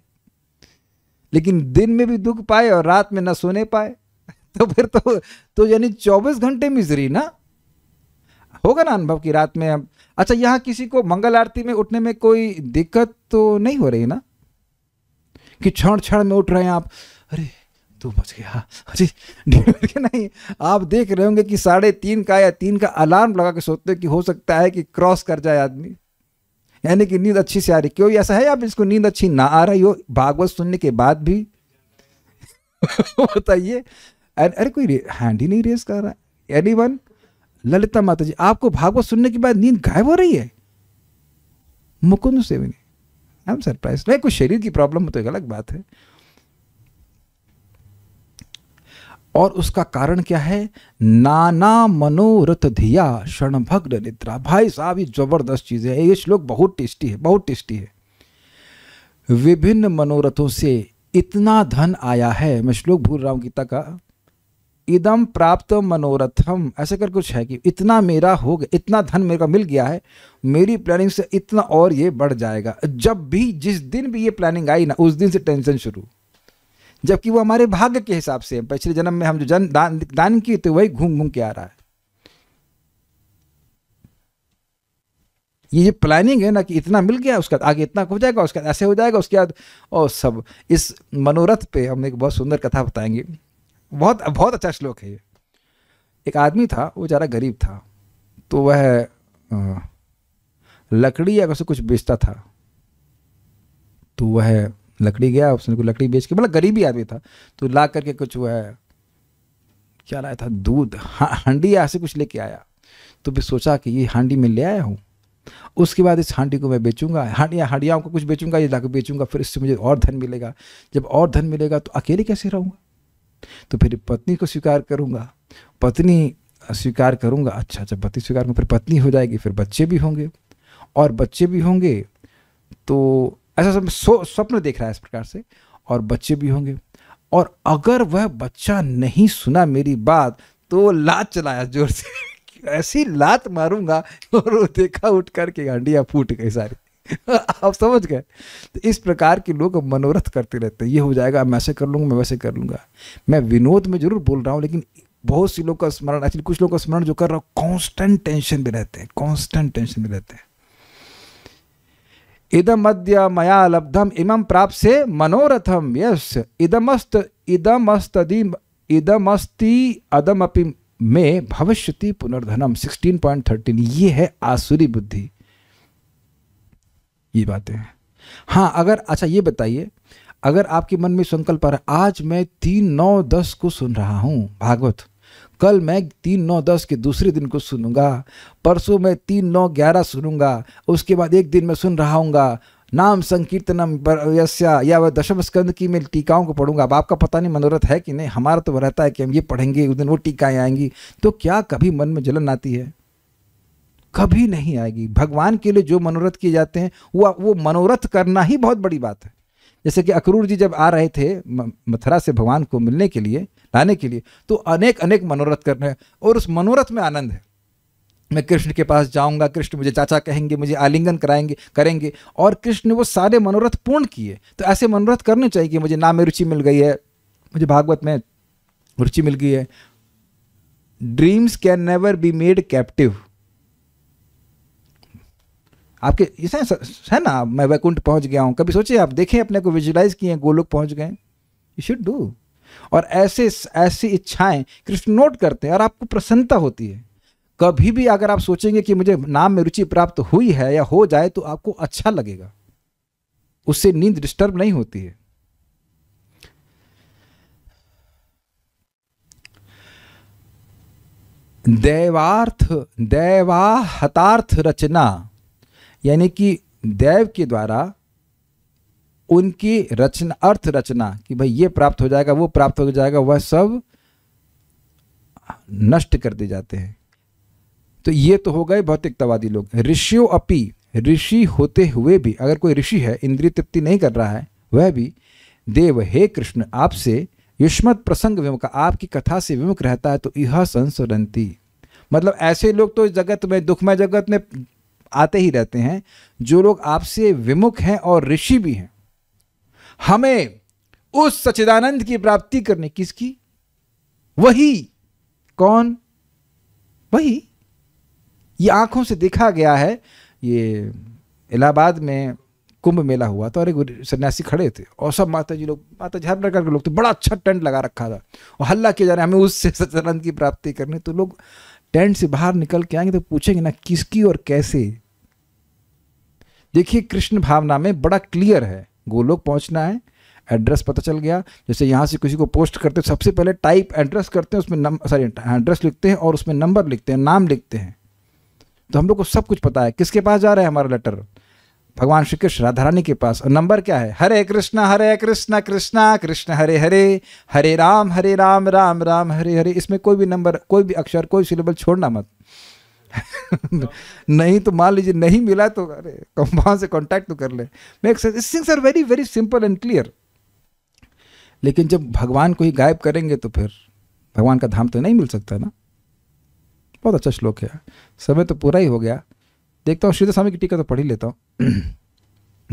लेकिन दिन में भी दुख पाए और रात में ना सोने पाए तो फिर तो तो यानी चौबीस घंटे मिजरी ना होगा ना अनुभव की रात में हम अच्छा यहां किसी को मंगल आरती में उठने में कोई दिक्कत तो नहीं हो रही ना कि क्षण क्षण में उठ रहे हैं आप अरे तू बच गया अरे डर के नहीं आप देख रहे होंगे कि साढ़े तीन का या तीन का अलार्म लगा के सोचते हो कि हो सकता है कि क्रॉस कर जाए आदमी यानी कि नींद अच्छी से आ रही क्यों ऐसा है आप इसको नींद अच्छी ना आ रही हो भागवत सुनने के बाद भी बताइए अरे कोई हैंड ही नहीं रेस कर रहा एनी वन ललिता माता जी आपको भागवत सुनने के बाद नींद गायब हो रही है मुकुंद सेविनी आई एम सरप्राइज नहीं कुछ शरीर की प्रॉब्लम तो एक अलग बात है और उसका कारण क्या है नाना मनोरथ धिया क्षण भग्न निद्रा भाई साहब ये जबरदस्त चीज़ है ये श्लोक बहुत टेस्टी है बहुत टेस्टी है विभिन्न मनोरथों से इतना धन आया है मैं श्लोक भूल रहा हूं गीता का इदम प्राप्त मनोरथम ऐसे कर कुछ है कि इतना मेरा हो गया इतना धन मेरे को मिल गया है मेरी प्लानिंग से इतना और ये बढ़ जाएगा जब भी जिस दिन भी ये प्लानिंग आई ना उस दिन से टेंशन शुरू जबकि वो हमारे भाग्य के हिसाब से पिछले जन्म में हम जो जन दान दान किए थे वही घूम घूम के आ रहा है ये जो प्लानिंग है ना कि इतना मिल गया उसके बाद आगे इतना हो जाएगा उसके बाद ऐसे हो जाएगा उसके बाद और सब इस मनोरथ पे हम एक बहुत सुंदर कथा बताएंगे बहुत बहुत अच्छा श्लोक है ये एक आदमी था वो ज़्यादा गरीब था तो वह लकड़ी या वैसे कुछ बेचता था तो वह लकड़ी गया उसने को लकड़ी बेच के मतलब गरीबी आदमी था तो ला करके कुछ वो है क्या लाया था दूध हांडी ऐसे कुछ लेके आया तो भी सोचा कि ये हांडी में ले आया हूँ उसके बाद इस हांडी को मैं बेचूंगा हांडी हांडियाँ को कुछ बेचूंगा ये जाकर बेचूंगा फिर इससे मुझे और धन मिलेगा जब और धन मिलेगा तो अकेले कैसे रहूँगा तो फिर पत्नी को स्वीकार करूँगा पत्नी स्वीकार करूँगा अच्छा जब अच्छा, पत्नी स्वीकार करूँगा फिर पत्नी हो जाएगी फिर बच्चे भी होंगे और बच्चे भी होंगे तो ऐसा सब स्वप्न देख रहा है इस प्रकार से और बच्चे भी होंगे और अगर वह बच्चा नहीं सुना मेरी बात तो वो लात चलाया जोर से ऐसी लात मारूंगा और वो देखा उठ करके हंडिया फूट गई सारी आप समझ गए तो इस प्रकार के लोग मनोरथ करते रहते हैं ये हो जाएगा मैं ऐसे कर लूँगा मैं वैसे कर लूंगा मैं विनोद में जरूर बोल रहा हूँ लेकिन बहुत सी लोग का स्मरण एक्चुअली कुछ लोग का स्मरण जो कर रहा हूँ कॉन्स्टेंट टेंशन में रहते हैं कॉन्स्टेंट टेंशन में रहते हैं अद्य मया लब्धम इमं प्राप्त से मनोरथम यस इदमस्त इदमस्तदि इदमस्ति अदमपि मे भविष्यति पुनर्धनम 16.13 ये है आसुरी बुद्धि ये बातें हैं हाँ अगर अच्छा ये बताइए अगर आपके मन में संकल्प आ रहा आज मैं तीन नौ दस को सुन रहा हूँ भागवत कल मैं तीन नौ दस के दूसरे दिन को सुनूंगा परसों मैं तीन नौ ग्यारह सुनूंगा उसके बाद एक दिन मैं सुन रहा हूँ नाम संकीर्तनम यस्या या वह दशम स्कंद की मैं टीकाओं को पढ़ूंगा अब आपका पता नहीं मनोरथ है कि नहीं हमारा तो रहता है कि हम ये पढ़ेंगे उस दिन वो टीकाएँ आएंगी तो क्या कभी मन में जलन आती है कभी नहीं आएगी भगवान के लिए जो मनोरथ किए जाते हैं वो वो मनोरथ करना ही बहुत बड़ी बात है जैसे कि अक्रूर जी जब आ रहे थे मथुरा से भगवान को मिलने के लिए लाने के लिए तो अनेक अनेक मनोरथ करने हैं और उस मनोरथ में आनंद है मैं कृष्ण के पास जाऊंगा कृष्ण मुझे चाचा कहेंगे मुझे आलिंगन कराएंगे करेंगे और कृष्ण ने वो सारे मनोरथ पूर्ण किए तो ऐसे मनोरथ करने चाहिए कि मुझे नाम में रुचि मिल गई है मुझे भागवत में रुचि मिल गई है dreams can never be made captive आपके इसे है ना मैं वैकुंठ पहुंच गया हूं कभी सोचिए आप देखें अपने को विजुलाइज किए गोलोक पहुंच गए यू शुड डू और ऐसे ऐसी इच्छाएं कृष्ण नोट करते हैं और आपको प्रसन्नता होती है कभी भी अगर आप सोचेंगे कि मुझे नाम में रुचि प्राप्त हुई है या हो जाए तो आपको अच्छा लगेगा उससे नींद डिस्टर्ब नहीं होती है दैवार्थ दैवाहतार्थ रचना यानी कि दैव के द्वारा उनकी रचना अर्थ रचना कि भाई ये प्राप्त हो जाएगा वो प्राप्त हो जाएगा वह सब नष्ट कर दिए जाते हैं तो ये तो हो गए भौतिकतावादी लोग ऋषियों अपी ऋषि होते हुए भी अगर कोई ऋषि है इंद्रिय तृप्ति नहीं कर रहा है वह भी देव हे कृष्ण आपसे युष्मत प्रसंग विमुख आपकी कथा से विमुख रहता है तो यह संसरंती मतलब ऐसे लोग तो जगत में दुखमय जगत में आते ही रहते हैं जो लोग आपसे विमुख हैं और ऋषि भी हैं हमें उस सचिदानंद की प्राप्ति करने किसकी वही कौन वही ये आंखों से देखा गया है ये इलाहाबाद में कुंभ मेला हुआ था और एक सन्यासी खड़े थे और सब माता जी लोग माता जी हर प्रकार के लोग थे बड़ा अच्छा टेंट लगा रखा था और हल्ला किया जा रहा है हमें उससे सचिदानंद की प्राप्ति करनी तो लोग टेंट से बाहर निकल के आएंगे तो पूछेंगे ना किसकी और कैसे देखिए कृष्ण भावना में बड़ा क्लियर है गोलोक पहुंचना है एड्रेस पता चल गया जैसे यहाँ से किसी को पोस्ट करते सबसे पहले टाइप एड्रेस करते हैं उसमें नंबर सॉरी एड्रेस लिखते हैं और उसमें नंबर लिखते हैं नाम लिखते हैं तो हम लोग को सब कुछ पता है किसके पास जा रहा है हमारा लेटर भगवान श्री कृष्ण राधा रानी के पास और नंबर क्या है हरे कृष्णा हरे कृष्णा कृष्णा कृष्ण हरे हरे हरे राम हरे राम राम राम हरे हरे इसमें कोई भी नंबर कोई भी अक्षर कोई सिलेबल छोड़ना मत नहीं तो मान लीजिए नहीं मिला तो अरे वहां से कांटेक्ट तो कर ले things are very very simple and clear लेकिन जब भगवान को ही गायब करेंगे तो फिर भगवान का धाम तो नहीं मिल सकता ना बहुत अच्छा श्लोक है समय तो पूरा ही हो गया देखता हूँ श्रीधर स्वामी की टीका तो पढ़ ही लेता हूँ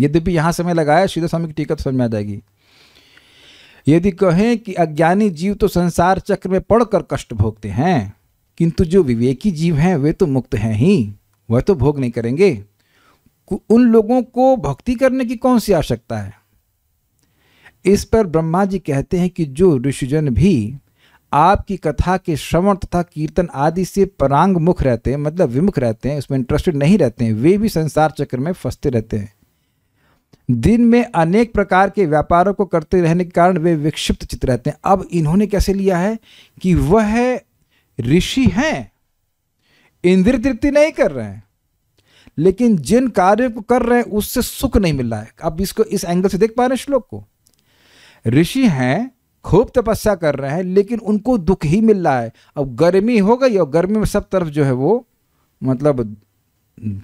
यद्यपि यहाँ समय लगाया श्रीधर स्वामी की टीका तो समझ में आ जाएगी यदि कहें कि अज्ञानी जीव तो संसार चक्र में पढ़कर कष्ट भोगते हैं किंतु जो विवेकी जीव हैं वे तो मुक्त हैं ही वह तो भोग नहीं करेंगे उन लोगों को भक्ति करने की कौन सी आवश्यकता है इस पर ब्रह्मा जी कहते हैं कि जो ऋषिजन भी आपकी कथा के श्रवण तथा कीर्तन आदि से परांग मुख रहते हैं मतलब विमुख रहते हैं उसमें इंटरेस्टेड नहीं रहते हैं वे भी संसार चक्र में फंसते रहते हैं दिन में अनेक प्रकार के व्यापारों को करते रहने के कारण वे विक्षिप्त चित्र रहते हैं अब इन्होंने कैसे लिया है कि वह ऋषि हैं इंद्रिय तृप्ति नहीं कर रहे हैं लेकिन जिन कार्य को कर रहे हैं उससे सुख नहीं मिल रहा है आप इसको इस एंगल से देख पा रहे हैं श्लोक को ऋषि हैं खूब तपस्या कर रहे हैं लेकिन उनको दुख ही मिल रहा है अब गर्मी हो गई और गर्मी में सब तरफ जो है वो मतलब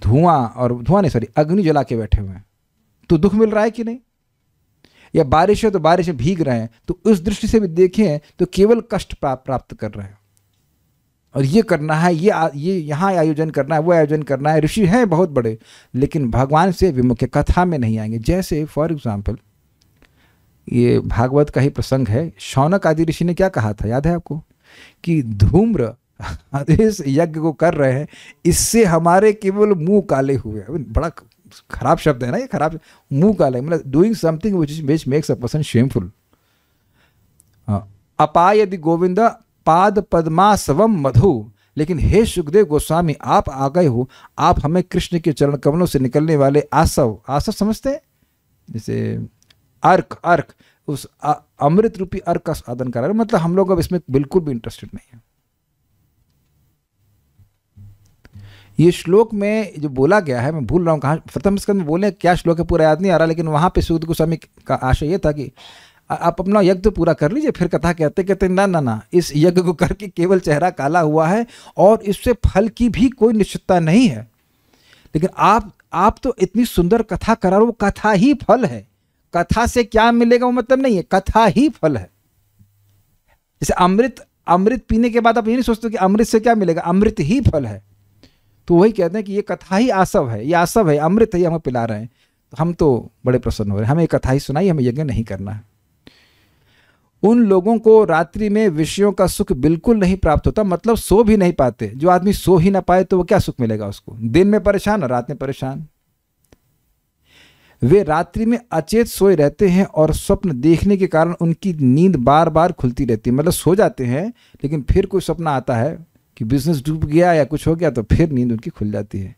धुआं और धुआं नहीं सॉरी अग्नि जला के बैठे हुए हैं तो दुख मिल रहा है कि नहीं या बारिश है तो बारिश में भीग रहे हैं तो उस दृष्टि से भी देखें तो केवल कष्ट प्राप्त कर रहे हैं और ये करना है ये आ, ये यहाँ आयोजन करना है वो आयोजन करना है ऋषि हैं बहुत बड़े लेकिन भगवान से विमुख कथा में नहीं आएंगे जैसे फॉर एग्जाम्पल ये भागवत का ही प्रसंग है शौनक आदि ऋषि ने क्या कहा था याद है आपको कि धूम्र इस यज्ञ को कर रहे हैं इससे हमारे केवल मुंह काले हुए बड़ा खराब शब्द है ना ये खराब मुंह काले मतलब doing something which makes a person shameful अपाय यदि गोविंदा पाद पद्मासवम मधु लेकिन हे सुखदेव गोस्वामी आप आ गए हो आप हमें कृष्ण के चरण कमलों से निकलने वाले आसव आसव समझते हैं जैसे अर्क अर्क उस अमृत रूपी अर्क का साधन करा रहे मतलब हम लोग अब इसमें बिल्कुल भी इंटरेस्टेड नहीं है ये श्लोक में जो बोला गया है मैं भूल रहा हूँ कहाँ प्रथम स्कंद में बोले क्या श्लोक है पूरा याद नहीं आ रहा लेकिन वहाँ पे सुखद गोस्वामी का आशय ये था कि आप अपना यज्ञ तो पूरा कर लीजिए फिर कथा कहते कहते ना ना ना इस यज्ञ को करके केवल चेहरा काला हुआ है और इससे फल की भी कोई निश्चितता नहीं है लेकिन आप आप तो इतनी सुंदर कथा करा रहे हो कथा ही फल है कथा से क्या मिलेगा वो मतलब नहीं है कथा ही फल है जैसे अमृत अमृत पीने के बाद आप ये नहीं सोचते कि अमृत से क्या मिलेगा अमृत ही फल है तो वही कहते हैं कि ये कथा ही आसव है ये आसव है अमृत ही हमें पिला रहे हैं तो हम तो बड़े प्रसन्न हो रहे हैं हमें कथा ही सुनाई हमें यज्ञ नहीं करना है उन लोगों को रात्रि में विषयों का सुख बिल्कुल नहीं प्राप्त होता मतलब सो भी नहीं पाते जो आदमी सो ही ना पाए तो वो क्या सुख मिलेगा उसको दिन में परेशान और रात में परेशान वे रात्रि में अचेत सोए रहते हैं और स्वप्न देखने के कारण उनकी नींद बार बार खुलती रहती है मतलब सो जाते हैं लेकिन फिर कोई स्वप्न आता है कि बिजनेस डूब गया या कुछ हो गया तो फिर नींद उनकी खुल जाती है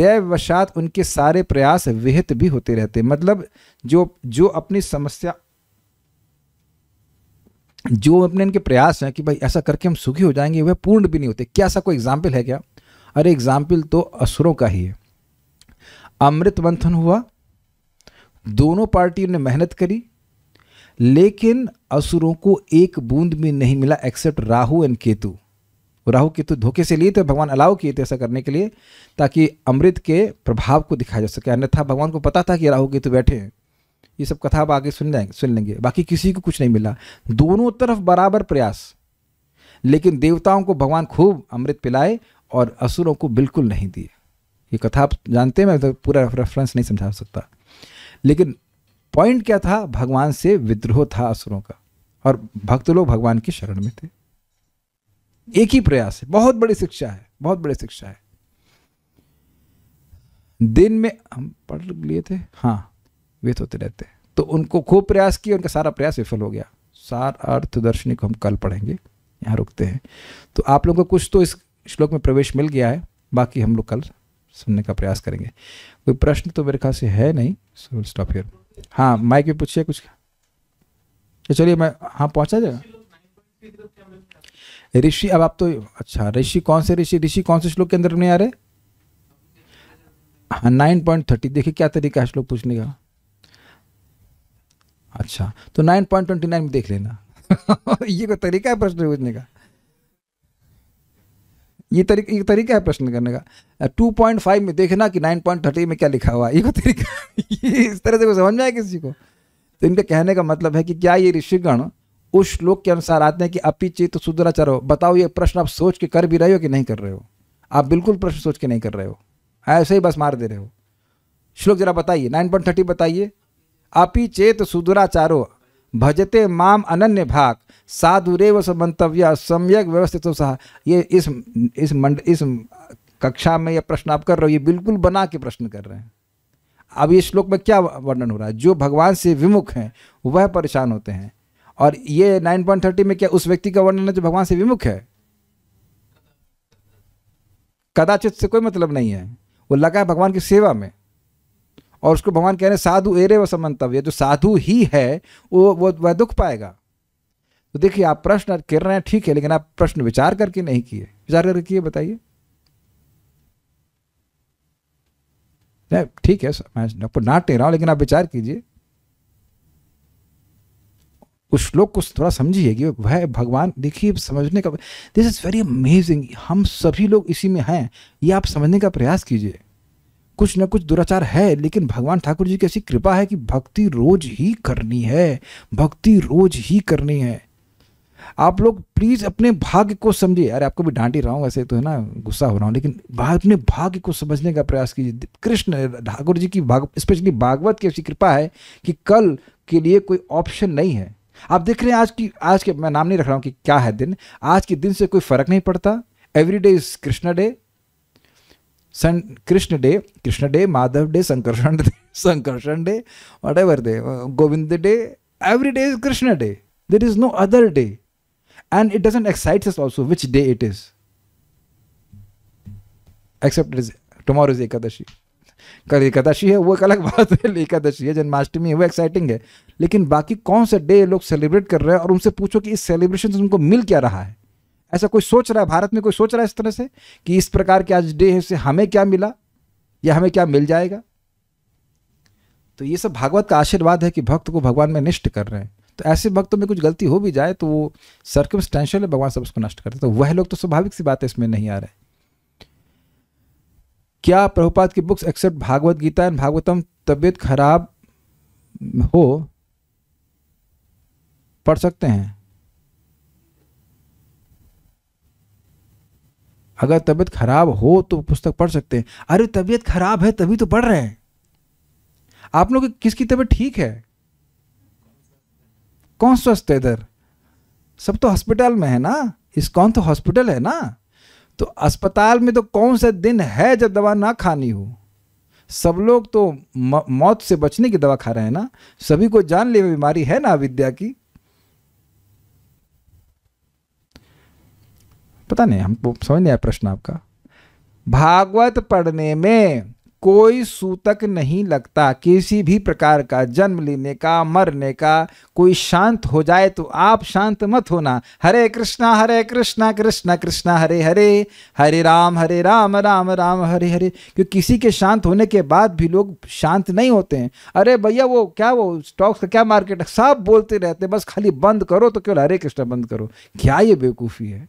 दैववशात उनके सारे प्रयास विहित भी होते रहते हैं मतलब जो जो अपनी समस्या जो अपने इनके प्रयास हैं कि भाई ऐसा करके हम सुखी हो जाएंगे वह पूर्ण भी नहीं होते क्या ऐसा कोई एग्जाम्पल है क्या अरे एग्जाम्पल तो असुरों का ही है अमृत मंथन हुआ दोनों पार्टियों ने मेहनत करी लेकिन असुरों को एक बूंद भी नहीं मिला एक्सेप्ट राहु एंड केतु राहु केतु धोखे से लिए थे भगवान अलाउ किए थे ऐसा करने के लिए ताकि अमृत के प्रभाव को दिखाया जा सके अन्यथा भगवान को पता था कि राहु केतु बैठे हैं ये सब कथा आप आगे सुन लेंगे सुन लेंगे बाकी किसी को कुछ नहीं मिला दोनों तरफ बराबर प्रयास लेकिन देवताओं को भगवान खूब अमृत पिलाए और असुरों को बिल्कुल नहीं दिए ये कथा आप जानते हैं मैं तो पूरा रेफरेंस नहीं समझा सकता लेकिन पॉइंट क्या था भगवान से विद्रोह था असुरों का और भक्त लोग भगवान की शरण में थे एक ही प्रयास है बहुत बड़ी शिक्षा है बहुत बड़ी शिक्षा है दिन में हम पढ़ लिए थे हाँ व्यत होते रहते हैं तो उनको खूब प्रयास किया उनका सारा प्रयास विफल हो गया सार अर्थदर्शनी को हम कल पढ़ेंगे यहाँ रुकते हैं तो आप लोगों को कुछ तो इस श्लोक में प्रवेश मिल गया है बाकी हम लोग कल सुनने का प्रयास करेंगे कोई प्रश्न तो मेरे ख्याल से है नहीं सो विल स्टॉप हियर हाँ माइक में पूछिए कुछ तो चलिए मैं हाँ पहुँचा जाएगा ऋषि अब आप तो अच्छा ऋषि कौन से ऋषि ऋषि कौन से श्लोक के अंदर में आ रहे हाँ नाइन पॉइंट थर्टी देखिए क्या तरीका है श्लोक पूछने का अच्छा तो नाइन पॉइंट ट्वेंटी नाइन में देख लेना ये कोई तरीका है प्रश्न पूछने का ये तरीका ये तरीका है प्रश्न करने का टू पॉइंट फाइव में देखना कि नाइन पॉइंट थर्टी में क्या लिखा हुआ है ये कोई तरीका इस तरह से कोई समझ में आए किसी को तो इनका कहने का मतलब है कि क्या ये ऋषिगण उस श्लोक के अनुसार आते हैं कि अपिचित शूद्राचारो बताओ ये प्रश्न आप सोच के कर भी रहे हो कि नहीं कर रहे हो आप बिल्कुल प्रश्न सोच के नहीं कर रहे हो ऐसे ही बस मार दे रहे हो श्लोक जरा बताइए नाइन पॉइंट थर्टी बताइए अपि चेत सुदुराचारो भजते माम अनन्य भाग साधुरेव मंतव्य सम्यक व्यवस्थित सह ये इस इस मंड इस कक्षा में यह प्रश्न आप कर रहे हो ये बिल्कुल बना के प्रश्न कर रहे हैं अब ये श्लोक में क्या वर्णन हो रहा है जो भगवान से विमुख हैं वह परेशान होते हैं और ये 9.30 में क्या उस व्यक्ति का वर्णन है जो भगवान से विमुख है कदाचित से कोई मतलब नहीं है वो लगा है भगवान की सेवा में और उसको भगवान कह रहे हैं साधु एरे व समन्तव्य जो साधु ही है वो वो वह दुख पाएगा तो देखिए आप प्रश्न कर रहे हैं ठीक है लेकिन आप प्रश्न विचार करके नहीं किए विचार करके किए बताइए नहीं ठीक है मैं आपको ना टे रहा हूँ लेकिन आप विचार कीजिए उस श्लोक को थोड़ा समझिए कि वह भगवान देखिए समझने का दिस इज़ वेरी अमेजिंग हम सभी लोग इसी में हैं ये आप समझने का प्रयास कीजिए कुछ न कुछ दुराचार है लेकिन भगवान ठाकुर जी की ऐसी कृपा है कि भक्ति रोज ही करनी है भक्ति रोज ही करनी है आप लोग प्लीज़ अपने भाग्य को समझिए अरे आपको भी डांटी रहा हूँ ऐसे तो है ना गुस्सा हो रहा हूँ लेकिन अपने भाग्य को समझने का प्रयास कीजिए कृष्ण ठाकुर जी की भाग स्पेशली भागवत की ऐसी कृपा है कि कल के लिए कोई ऑप्शन नहीं है आप देख रहे हैं आज की आज के मैं नाम नहीं रख रहा हूँ कि क्या है दिन आज के दिन से कोई फर्क नहीं पड़ता every day is Krishna day सन Krishna day Krishna day Madhava day Sankarshana day Sankarshana day whatever day Govinda day every day is Krishna day there is no other day and it doesn't excite also which day it is except is tomorrow is Ekadashi कल एकादशी है वो एक अलग बात है एकादशी है जन्माष्टमी है वो एक्साइटिंग है लेकिन बाकी कौन सा डे लोग सेलिब्रेट कर रहे हैं और उनसे पूछो कि इस सेलिब्रेशन से उनको मिल क्या रहा है ऐसा कोई सोच रहा है भारत में कोई सोच रहा है इस तरह से कि इस प्रकार के आज डे है से हमें क्या मिला या हमें क्या मिल जाएगा तो ये सब भागवत का आशीर्वाद है कि भक्त को भगवान में निष्ठ कर रहे हैं तो ऐसे भक्तों में कुछ गलती हो भी जाए तो वो सर्कमस्टेंशियल है भगवान सब उसको नष्ट करते तो वह लोग तो स्वाभाविक सी बात है इसमें नहीं आ रहे क्या प्रभुपाद की books except Bhagavad Gita and Bhagavatam तबियत खराब हो पढ़ सकते हैं अगर तबीयत खराब हो तो पुस्तक पढ़ सकते हैं अरे तबीयत खराब है तभी तो पढ़ रहे हैं आप लोग किसकी तबीयत ठीक है कौन स्वस्थ है इधर सब तो हॉस्पिटल में है ना इस कौन तो हॉस्पिटल है ना तो अस्पताल में तो कौन सा दिन है जब दवा ना खानी हो सब लोग तो मौत से बचने की दवा खा रहे हैं ना सभी को जान ले बीमारी है ना अविद्या की पता नहीं हम समझ नहीं आया प्रश्न आपका भागवत पढ़ने में कोई सूतक नहीं लगता किसी भी प्रकार का जन्म लेने का मरने का कोई शांत हो जाए तो आप शांत मत होना हरे कृष्णा हरे कृष्णा कृष्णा कृष्णा हरे हरे हरे राम हरे राम राम राम हरे हरे क्योंकि किसी के शांत होने के बाद भी लोग शांत नहीं होते हैं अरे भैया वो क्या वो स्टॉक्स का क्या मार्केट है सब बोलते रहते बस खाली बंद करो तो केवल हरे कृष्णा बंद करो क्या ये बेवकूफ़ी है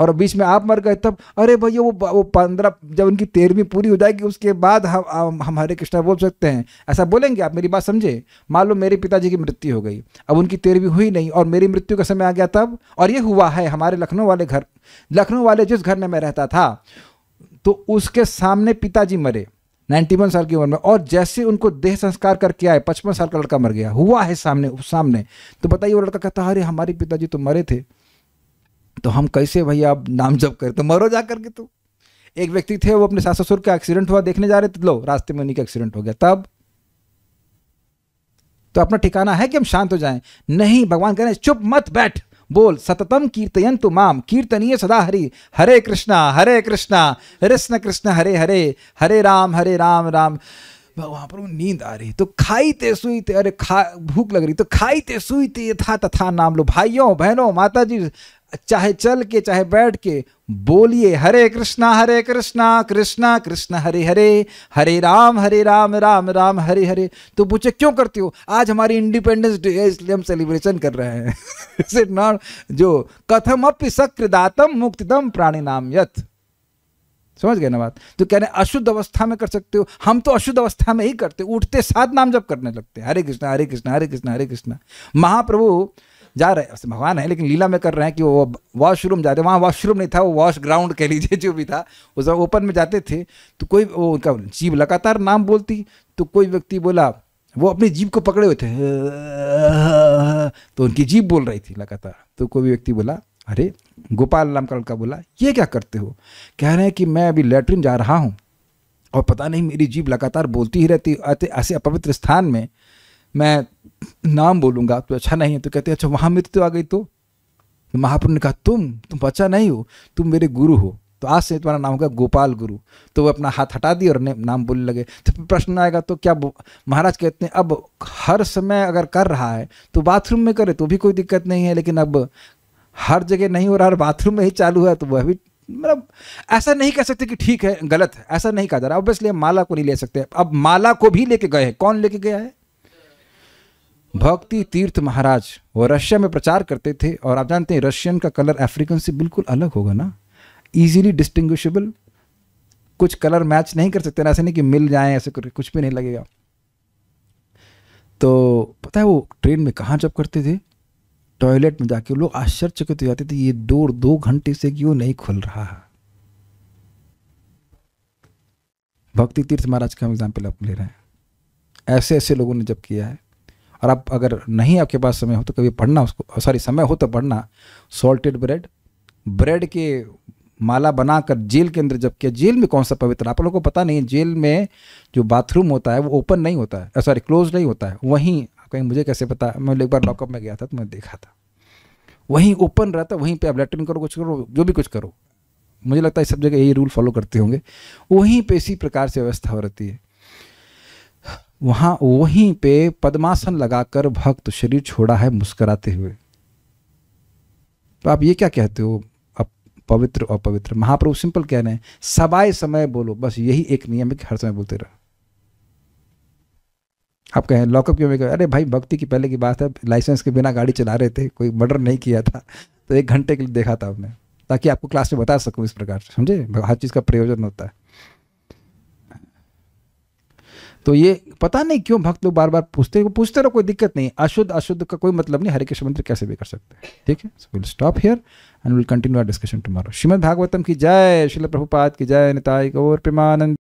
और बीच में आप मर गए तब अरे भैया वो वो पंद्रह जब उनकी तेरहवीं पूरी हो जाएगी उसके बाद हम हम, हरे कृष्णा बोल सकते हैं ऐसा बोलेंगे आप मेरी बात समझे मान लो मेरे पिताजी की मृत्यु हो गई अब उनकी तेरहवीं हुई नहीं और मेरी मृत्यु का समय आ गया तब और ये हुआ है हमारे लखनऊ वाले घर लखनऊ वाले जिस घर में मैं रहता था तो उसके सामने पिताजी मरे 91 साल की उम्र में और जैसे उनको देह संस्कार करके आए पचपन साल का लड़का मर गया हुआ है सामने सामने तो बताइए वो लड़का कहता अरे हमारे पिताजी तो मरे थे तो हम कैसे भैया आप नाम जब जप तो मरो जा करके तो एक व्यक्ति थे वो अपने सास ससुर का एक्सीडेंट हुआ देखने जा रहे थे लो रास्ते में उन्हीं का एक्सीडेंट हो गया तब तो अपना ठिकाना है कि हम शांत हो जाएं नहीं भगवान कह रहे हैं चुप मत बैठ बोल सततम कीर्तयन तु माम कीर्तनीय सदा हरि हरे कृष्णा हरे कृष्णा कृष्ण कृष्ण हरे हरे हरे राम हरे राम राम भगवान पर नींद आ रही तो खाई ते सुई ते अरे खा भूख लग रही तो खाई ते सुई ते यथा तथा नाम लो भाइयों बहनों माता जी चाहे चल के चाहे बैठ के बोलिए हरे कृष्णा हरे कृष्णा कृष्णा कृष्ण हरे हरे हरे राम हरे राम राम राम हरे हरे तो पूछे क्यों करती हो आज हमारी इंडिपेंडेंस डे है इसलिए हम सेलिब्रेशन कर रहे हैं नॉट जो कथम अपि सकृदातम मुक्तिदम प्राणी नाम यथ समझ गए ना बात तो कह रहे अशुद्ध अवस्था में कर सकते हो हम तो अशुद्ध अवस्था में ही करते उठते सात नाम जब करने लगते हरे कृष्णा हरे कृष्णा हरे कृष्णा हरे कृष्णा महाप्रभु जा रहे हैं भगवान है लेकिन लीला में कर रहे हैं कि वो वॉशरूम जाते वहाँ वॉशरूम नहीं था वो वॉश ग्राउंड कह लीजिए जो भी था उस ओपन में जाते थे तो कोई वो उनका जीव लगातार नाम बोलती तो कोई व्यक्ति बोला वो अपनी जीभ को पकड़े हुए थे तो उनकी जीभ बोल रही थी लगातार तो कोई व्यक्ति बोला अरे गोपाल नाम का लड़का बोला ये क्या करते हो कह रहे हैं कि मैं अभी लेटरिन जा रहा हूँ और पता नहीं मेरी जीभ लगातार बोलती ही रहती ऐसे अपवित्र स्थान में मैं नाम बोलूंगा तो अच्छा नहीं है तो कहते अच्छा वहां मृत्यु तो आ गई तो? तो महाप्रभु ने कहा तुम तुम बच्चा नहीं हो तुम मेरे गुरु हो तो आज से तुम्हारा नाम होगा गोपाल गुरु तो वो अपना हाथ हटा दिए और नाम बोलने लगे तो प्रश्न आएगा तो क्या महाराज कहते हैं अब हर समय अगर कर रहा है तो बाथरूम में करे तो भी कोई दिक्कत नहीं है लेकिन अब हर जगह नहीं हो रहा है बाथरूम में ही चालू है तो वह भी मतलब ऐसा नहीं कह सकते कि ठीक है गलत है ऐसा नहीं कहा जा रहा ऑब्वियसली माला को नहीं ले सकते अब माला को भी लेके गए हैं कौन लेके गया है भक्ति तीर्थ महाराज वो रशिया में प्रचार करते थे और आप जानते हैं रशियन का कलर अफ्रीकन से बिल्कुल अलग होगा ना ईजिली डिस्टिंग्विशेबल कुछ कलर मैच नहीं कर सकते ना ऐसे नहीं कि मिल जाए ऐसे करके कुछ भी नहीं लगेगा तो पता है वो ट्रेन में कहाँ जब करते थे टॉयलेट में जाके लोग आश्चर्यचकित हो जाते थे ये डोर दो घंटे से क्यों नहीं खुल रहा है भक्ति तीर्थ महाराज का हम एग्जाम्पल आप ले रहे हैं ऐसे ऐसे लोगों ने जब किया है और आप अगर नहीं आपके पास समय हो तो कभी पढ़ना उसको सॉरी समय हो तो पढ़ना सॉल्टेड ब्रेड ब्रेड के माला बनाकर जेल के अंदर जबकि जेल में कौन सा पवित्र आप लोगों को पता नहीं है जेल में जो बाथरूम होता है वो ओपन नहीं होता है सॉरी क्लोज नहीं होता है वहीं कहीं मुझे कैसे पता मैं एक बार लॉकअप में गया था तो मैंने देखा था वहीं ओपन रहता वहीं पे आप लेटरिन करो कुछ करो जो भी कुछ करो मुझे लगता है सब जगह यही रूल फॉलो करते होंगे वहीं पे इसी प्रकार से व्यवस्था हो रहती है वहाँ वहीं पे पद्मासन लगाकर भक्त शरीर छोड़ा है मुस्कराते हुए तो आप ये क्या कहते हो अब पवित्र और पवित्र महाप्रभु सिंपल कह रहे हैं सबाए समय बोलो बस यही एक नियम है कि हर समय बोलते रहो आप कहें लॉकअप क्यों कहें अरे भाई भक्ति की पहले की बात है लाइसेंस के बिना गाड़ी चला रहे थे कोई मर्डर नहीं किया था तो एक घंटे के लिए देखा था हमने ताकि आपको क्लास में बता सकूँ इस प्रकार से समझे हर चीज़ का प्रयोजन होता है तो ये पता नहीं क्यों भक्त लोग बार बार पूछते पूछते रहो कोई दिक्कत नहीं अशुद्ध अशुद्ध का कोई मतलब नहीं हरे कृष्ण मंत्र कैसे भी कर सकते हैं ठीक है so will stop here and will continue our discussion tomorrow Shrimad Bhagavatam की जय शिल प्रभुपाद की जय निताई गौर प्रेमानंद